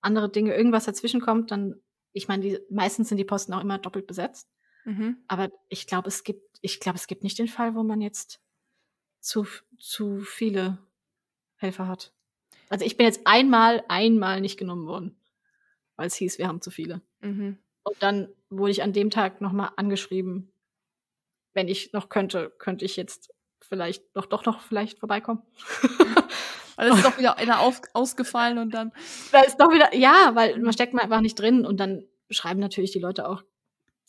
andere Dinge, irgendwas dazwischen kommt, dann, ich meine, die, meistens sind die Posten auch immer doppelt besetzt. Mhm. Aber ich glaube, es gibt, ich glaube, es gibt nicht den Fall, wo man jetzt zu, zu viele Helfer hat. Also ich bin jetzt einmal, einmal nicht genommen worden weil es hieß, wir haben zu viele. Mhm. Und dann wurde ich an dem Tag nochmal angeschrieben, wenn ich noch könnte, könnte ich jetzt vielleicht doch doch noch vielleicht vorbeikommen. weil es ist doch wieder einer auf, ausgefallen und dann. Weil es doch wieder, ja, weil man steckt man einfach nicht drin und dann schreiben natürlich die Leute auch,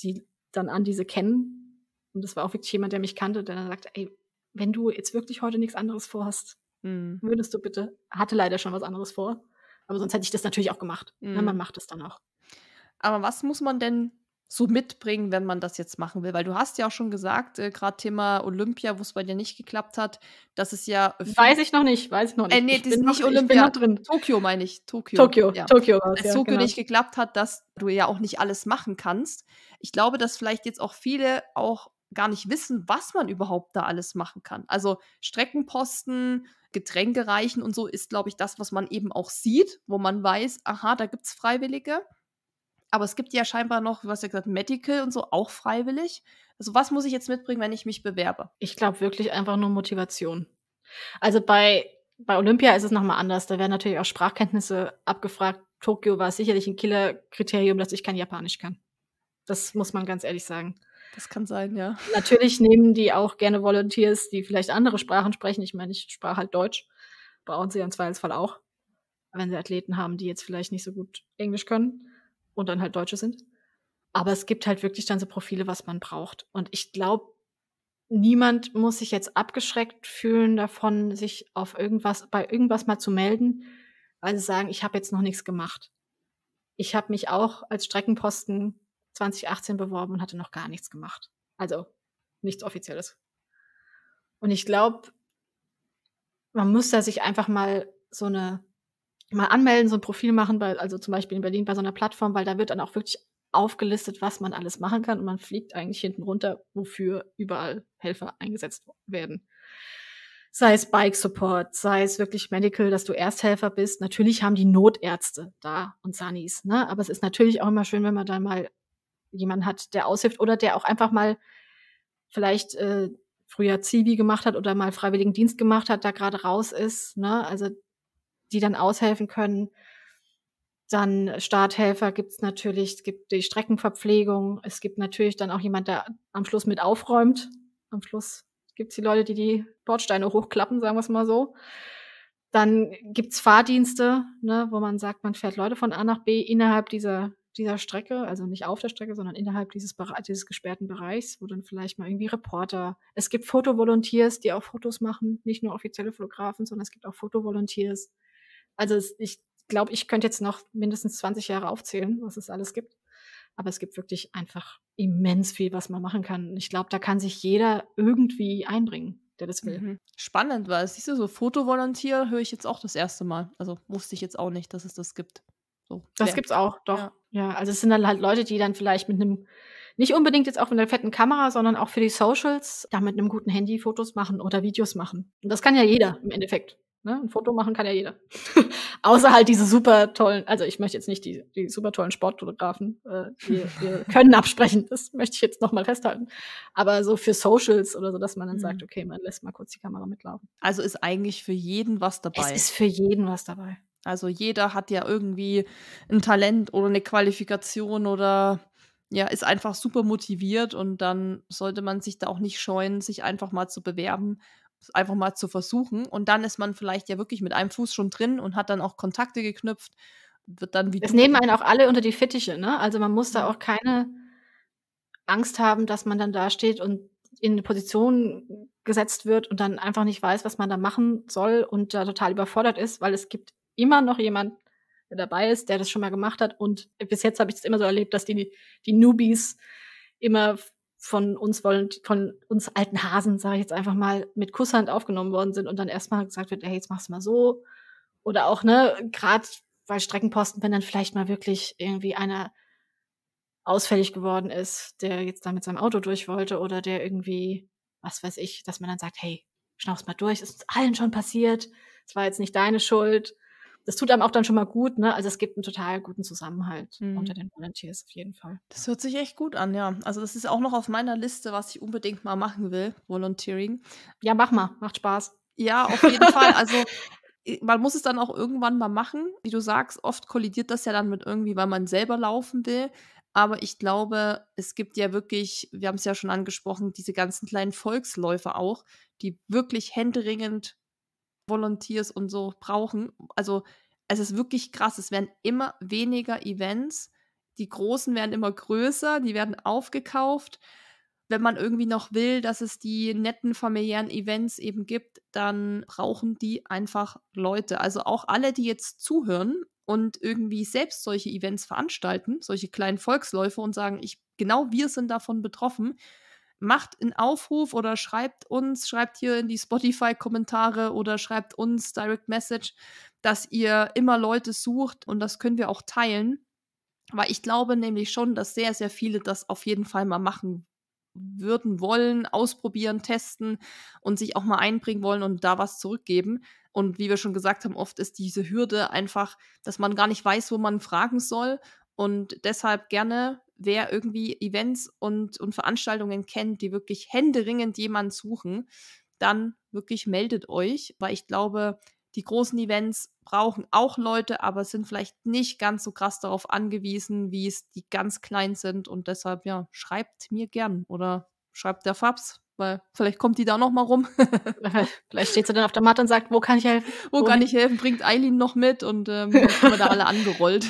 die dann an diese kennen. Und das war auch wirklich jemand, der mich kannte, der dann sagte, ey, wenn du jetzt wirklich heute nichts anderes vorhast, hm. würdest du bitte, hatte leider schon was anderes vor, aber sonst hätte ich das natürlich auch gemacht. Ne? Mhm. man macht es dann auch. Aber was muss man denn so mitbringen, wenn man das jetzt machen will? Weil du hast ja auch schon gesagt, äh, gerade Thema Olympia, wo es bei dir nicht geklappt hat, dass es ja. Weiß ich noch nicht, weiß ich noch äh, nicht. Äh, nee, das ist nicht noch, Olympia. drin. Tokio meine ich. Tokio. Tokio, ja. Tokio war es. Dass ja, Tokio genau. nicht geklappt hat, dass du ja auch nicht alles machen kannst. Ich glaube, dass vielleicht jetzt auch viele auch gar nicht wissen, was man überhaupt da alles machen kann. Also Streckenposten, Getränke reichen und so ist, glaube ich, das, was man eben auch sieht, wo man weiß, aha, da gibt es Freiwillige. Aber es gibt ja scheinbar noch, was ja gesagt, Medical und so auch freiwillig. Also was muss ich jetzt mitbringen, wenn ich mich bewerbe? Ich glaube wirklich einfach nur Motivation. Also bei, bei Olympia ist es nochmal anders. Da werden natürlich auch Sprachkenntnisse abgefragt. Tokio war sicherlich ein Killer-Kriterium, dass ich kein Japanisch kann. Das muss man ganz ehrlich sagen. Das kann sein, ja. Natürlich nehmen die auch gerne Volunteers, die vielleicht andere Sprachen sprechen. Ich meine, ich sprach halt Deutsch. Brauchen sie im Zweifelsfall auch. Wenn sie Athleten haben, die jetzt vielleicht nicht so gut Englisch können und dann halt Deutsche sind. Aber es gibt halt wirklich dann so Profile, was man braucht. Und ich glaube, niemand muss sich jetzt abgeschreckt fühlen davon, sich auf irgendwas, bei irgendwas mal zu melden, weil sie sagen, ich habe jetzt noch nichts gemacht. Ich habe mich auch als Streckenposten 2018 beworben und hatte noch gar nichts gemacht. Also nichts Offizielles. Und ich glaube, man muss da sich einfach mal so eine, mal anmelden, so ein Profil machen, bei, also zum Beispiel in Berlin bei so einer Plattform, weil da wird dann auch wirklich aufgelistet, was man alles machen kann und man fliegt eigentlich hinten runter, wofür überall Helfer eingesetzt werden. Sei es Bike Support, sei es wirklich Medical, dass du Ersthelfer bist. Natürlich haben die Notärzte da und Sanis, ne? Aber es ist natürlich auch immer schön, wenn man da mal jemanden hat, der aushilft oder der auch einfach mal vielleicht äh, früher Zivi gemacht hat oder mal freiwilligen Dienst gemacht hat, da gerade raus ist, ne? Also die dann aushelfen können. Dann Starthelfer gibt's natürlich, es gibt die Streckenverpflegung, es gibt natürlich dann auch jemand, der am Schluss mit aufräumt. Am Schluss gibt's die Leute, die die Bordsteine hochklappen, sagen wir's mal so. Dann gibt's Fahrdienste, ne, wo man sagt, man fährt Leute von A nach B innerhalb dieser dieser Strecke, also nicht auf der Strecke, sondern innerhalb dieses, dieses gesperrten Bereichs, wo dann vielleicht mal irgendwie Reporter, es gibt Fotovolunteers, die auch Fotos machen, nicht nur offizielle Fotografen, sondern es gibt auch Fotovolunteers. Also es, ich glaube, ich könnte jetzt noch mindestens 20 Jahre aufzählen, was es alles gibt. Aber es gibt wirklich einfach immens viel, was man machen kann. Ich glaube, da kann sich jeder irgendwie einbringen der das will. Mhm. Spannend, weil siehst du, so Fotovolontier höre ich jetzt auch das erste Mal. Also wusste ich jetzt auch nicht, dass es das gibt. So, das ja. gibt's auch, doch. Ja. Ja, also es sind dann halt Leute, die dann vielleicht mit einem, nicht unbedingt jetzt auch mit einer fetten Kamera, sondern auch für die Socials, da mit einem guten Handy Fotos machen oder Videos machen. Und das kann ja jeder im Endeffekt. Ne? Ein Foto machen kann ja jeder. Außer halt diese super tollen, also ich möchte jetzt nicht die, die super tollen Sportfotografen, äh, die, die können absprechen, das möchte ich jetzt nochmal festhalten. Aber so für Socials oder so, dass man dann mhm. sagt, okay, man lässt mal kurz die Kamera mitlaufen. Also ist eigentlich für jeden was dabei. Es ist für jeden was dabei. Also jeder hat ja irgendwie ein Talent oder eine Qualifikation oder ja, ist einfach super motiviert und dann sollte man sich da auch nicht scheuen, sich einfach mal zu bewerben, einfach mal zu versuchen. Und dann ist man vielleicht ja wirklich mit einem Fuß schon drin und hat dann auch Kontakte geknüpft. Wird dann wieder. das nehmen einen auch alle unter die Fittiche, ne? Also man muss da auch keine Angst haben, dass man dann da steht und in eine Position gesetzt wird und dann einfach nicht weiß, was man da machen soll und da total überfordert ist, weil es gibt immer noch jemand dabei ist, der das schon mal gemacht hat. Und bis jetzt habe ich es immer so erlebt, dass die, die Newbies immer von uns wollen, von uns alten Hasen, sage ich jetzt einfach mal, mit Kusshand aufgenommen worden sind und dann erstmal gesagt wird, hey, jetzt mach's mal so. Oder auch, ne, gerade bei Streckenposten, wenn dann vielleicht mal wirklich irgendwie einer ausfällig geworden ist, der jetzt da mit seinem Auto durch wollte oder der irgendwie, was weiß ich, dass man dann sagt, hey, schnauf's mal durch, ist uns allen schon passiert, es war jetzt nicht deine Schuld das tut einem auch dann schon mal gut. Ne? Also es gibt einen total guten Zusammenhalt mhm. unter den Volunteers auf jeden Fall. Das hört sich echt gut an, ja. Also das ist auch noch auf meiner Liste, was ich unbedingt mal machen will, Volunteering. Ja, mach mal, macht Spaß. Ja, auf jeden Fall. Also man muss es dann auch irgendwann mal machen. Wie du sagst, oft kollidiert das ja dann mit irgendwie, weil man selber laufen will. Aber ich glaube, es gibt ja wirklich, wir haben es ja schon angesprochen, diese ganzen kleinen Volksläufe auch, die wirklich händeringend Volunteers und so brauchen. Also es ist wirklich krass. Es werden immer weniger Events. Die großen werden immer größer, die werden aufgekauft. Wenn man irgendwie noch will, dass es die netten familiären Events eben gibt, dann brauchen die einfach Leute. Also auch alle, die jetzt zuhören und irgendwie selbst solche Events veranstalten, solche kleinen Volksläufe und sagen, ich genau wir sind davon betroffen, macht einen Aufruf oder schreibt uns, schreibt hier in die Spotify-Kommentare oder schreibt uns Direct Message, dass ihr immer Leute sucht und das können wir auch teilen. Weil ich glaube nämlich schon, dass sehr, sehr viele das auf jeden Fall mal machen würden wollen, ausprobieren, testen und sich auch mal einbringen wollen und da was zurückgeben. Und wie wir schon gesagt haben, oft ist diese Hürde einfach, dass man gar nicht weiß, wo man fragen soll und deshalb gerne, wer irgendwie Events und, und Veranstaltungen kennt, die wirklich händeringend jemanden suchen, dann wirklich meldet euch, weil ich glaube, die großen Events brauchen auch Leute, aber sind vielleicht nicht ganz so krass darauf angewiesen, wie es die ganz klein sind. Und deshalb, ja, schreibt mir gern oder schreibt der Fabs, weil vielleicht kommt die da noch mal rum. vielleicht steht sie dann auf der Matte und sagt, wo kann ich helfen? Wo, wo kann ich helfen? Bringt Eileen noch mit und ähm, dann sind wir da alle angerollt.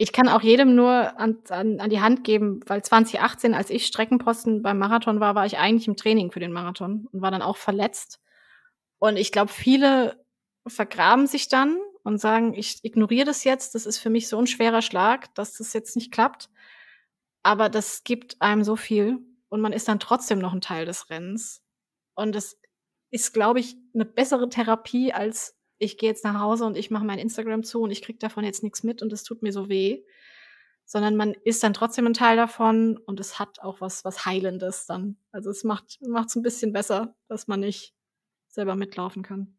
Ich kann auch jedem nur an, an, an die Hand geben, weil 2018, als ich Streckenposten beim Marathon war, war ich eigentlich im Training für den Marathon und war dann auch verletzt. Und ich glaube, viele vergraben sich dann und sagen, ich ignoriere das jetzt, das ist für mich so ein schwerer Schlag, dass das jetzt nicht klappt. Aber das gibt einem so viel und man ist dann trotzdem noch ein Teil des Rennens. Und das ist, glaube ich, eine bessere Therapie als ich gehe jetzt nach Hause und ich mache mein Instagram zu und ich kriege davon jetzt nichts mit und es tut mir so weh. Sondern man ist dann trotzdem ein Teil davon und es hat auch was, was Heilendes dann. Also es macht es ein bisschen besser, dass man nicht selber mitlaufen kann.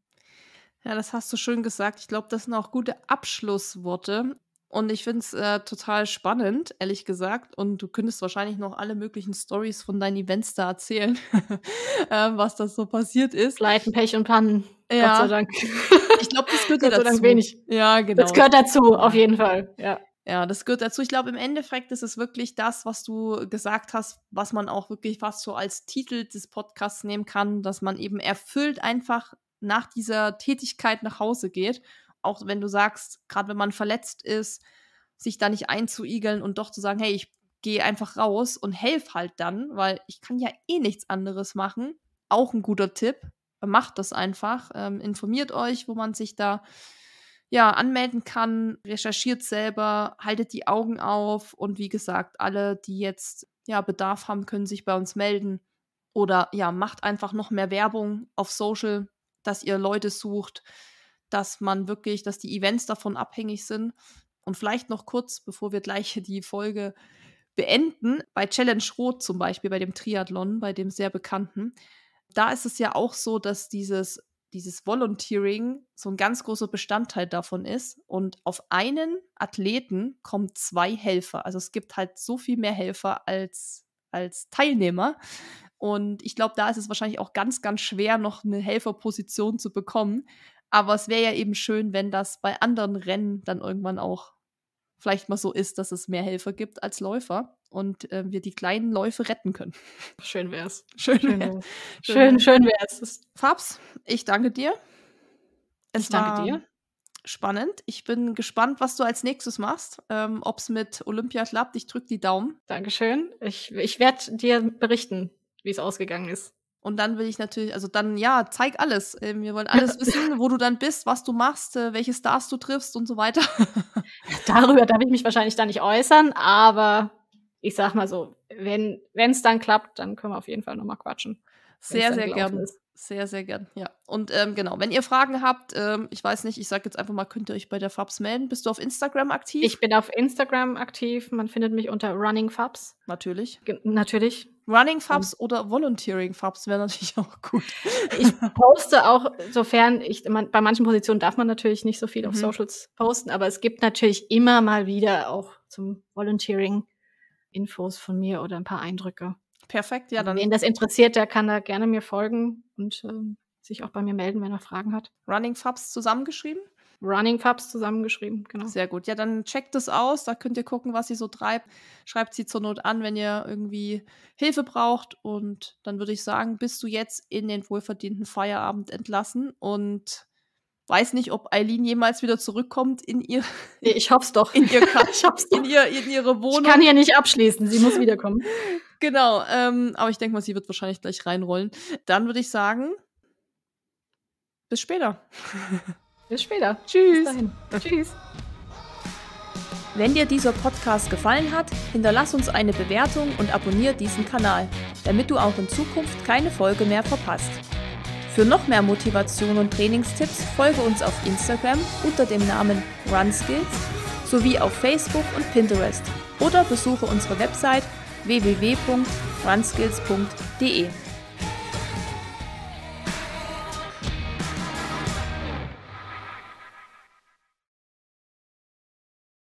Ja, das hast du schön gesagt. Ich glaube, das sind auch gute Abschlussworte. Und ich finde es äh, total spannend, ehrlich gesagt. Und du könntest wahrscheinlich noch alle möglichen Stories von deinen Events da erzählen, äh, was das so passiert ist. Leiten, Pech und Pannen. Ja. Gott sei Dank. Ich glaube, das gehört dazu. wenig. Ja, genau. Das gehört dazu, auf jeden Fall. Ja. Ja, das gehört dazu. Ich glaube, im Endeffekt ist es wirklich das, was du gesagt hast, was man auch wirklich fast so als Titel des Podcasts nehmen kann, dass man eben erfüllt einfach nach dieser Tätigkeit nach Hause geht auch wenn du sagst, gerade wenn man verletzt ist, sich da nicht einzuigeln und doch zu sagen, hey, ich gehe einfach raus und helf halt dann, weil ich kann ja eh nichts anderes machen. Auch ein guter Tipp. Macht das einfach. Ähm, informiert euch, wo man sich da ja, anmelden kann, recherchiert selber, haltet die Augen auf und wie gesagt, alle, die jetzt ja Bedarf haben, können sich bei uns melden oder ja, macht einfach noch mehr Werbung auf Social, dass ihr Leute sucht, dass man wirklich, dass die Events davon abhängig sind. Und vielleicht noch kurz, bevor wir gleich die Folge beenden, bei Challenge Rot zum Beispiel, bei dem Triathlon, bei dem sehr bekannten, da ist es ja auch so, dass dieses, dieses Volunteering so ein ganz großer Bestandteil davon ist. Und auf einen Athleten kommen zwei Helfer. Also es gibt halt so viel mehr Helfer als, als Teilnehmer. Und ich glaube, da ist es wahrscheinlich auch ganz, ganz schwer, noch eine Helferposition zu bekommen. Aber es wäre ja eben schön, wenn das bei anderen Rennen dann irgendwann auch vielleicht mal so ist, dass es mehr Helfer gibt als Läufer und äh, wir die kleinen Läufe retten können. Schön wär's. Schön, schön Schön, schön wär's. Fabs, ich danke dir. Es ich danke dir. Spannend. Ich bin gespannt, was du als nächstes machst. Ähm, Ob es mit Olympia klappt. Ich drücke die Daumen. Dankeschön. Ich, ich werde dir berichten, wie es ausgegangen ist. Und dann will ich natürlich, also dann, ja, zeig alles. Ähm, wir wollen alles wissen, wo du dann bist, was du machst, äh, welche Stars du triffst und so weiter. Darüber darf ich mich wahrscheinlich da nicht äußern, aber ich sag mal so, wenn es dann klappt, dann können wir auf jeden Fall nochmal quatschen. Sehr, sehr gern. Ist. Sehr, sehr gern, ja. Und ähm, genau, wenn ihr Fragen habt, ähm, ich weiß nicht, ich sag jetzt einfach mal, könnt ihr euch bei der Fabs melden? Bist du auf Instagram aktiv? Ich bin auf Instagram aktiv. Man findet mich unter Running Fabs. Natürlich. Ge natürlich. Running Fabs oder Volunteering Fabs wäre natürlich auch gut. Ich poste auch, sofern ich, man, bei manchen Positionen darf man natürlich nicht so viel auf mhm. Socials posten, aber es gibt natürlich immer mal wieder auch zum Volunteering Infos von mir oder ein paar Eindrücke. Perfekt, ja, also dann. Wen das interessiert, der kann da gerne mir folgen und ähm, sich auch bei mir melden, wenn er Fragen hat. Running Fabs zusammengeschrieben? Running Cups zusammengeschrieben, genau. Sehr gut. Ja, dann checkt es aus. Da könnt ihr gucken, was sie so treibt. Schreibt sie zur Not an, wenn ihr irgendwie Hilfe braucht. Und dann würde ich sagen, bist du jetzt in den wohlverdienten Feierabend entlassen und weiß nicht, ob Eileen jemals wieder zurückkommt in ihr. Nee, ich es doch. In ihr, ich hoff's in, ihr, in ihre Wohnung. Ich kann hier nicht abschließen, sie muss wiederkommen. genau, ähm, aber ich denke mal, sie wird wahrscheinlich gleich reinrollen. Dann würde ich sagen, bis später. Bis später. Tschüss. Bis Tschüss. Wenn dir dieser Podcast gefallen hat, hinterlass uns eine Bewertung und abonniere diesen Kanal, damit du auch in Zukunft keine Folge mehr verpasst. Für noch mehr Motivation und Trainingstipps folge uns auf Instagram unter dem Namen RunSkills sowie auf Facebook und Pinterest oder besuche unsere Website www.runskills.de.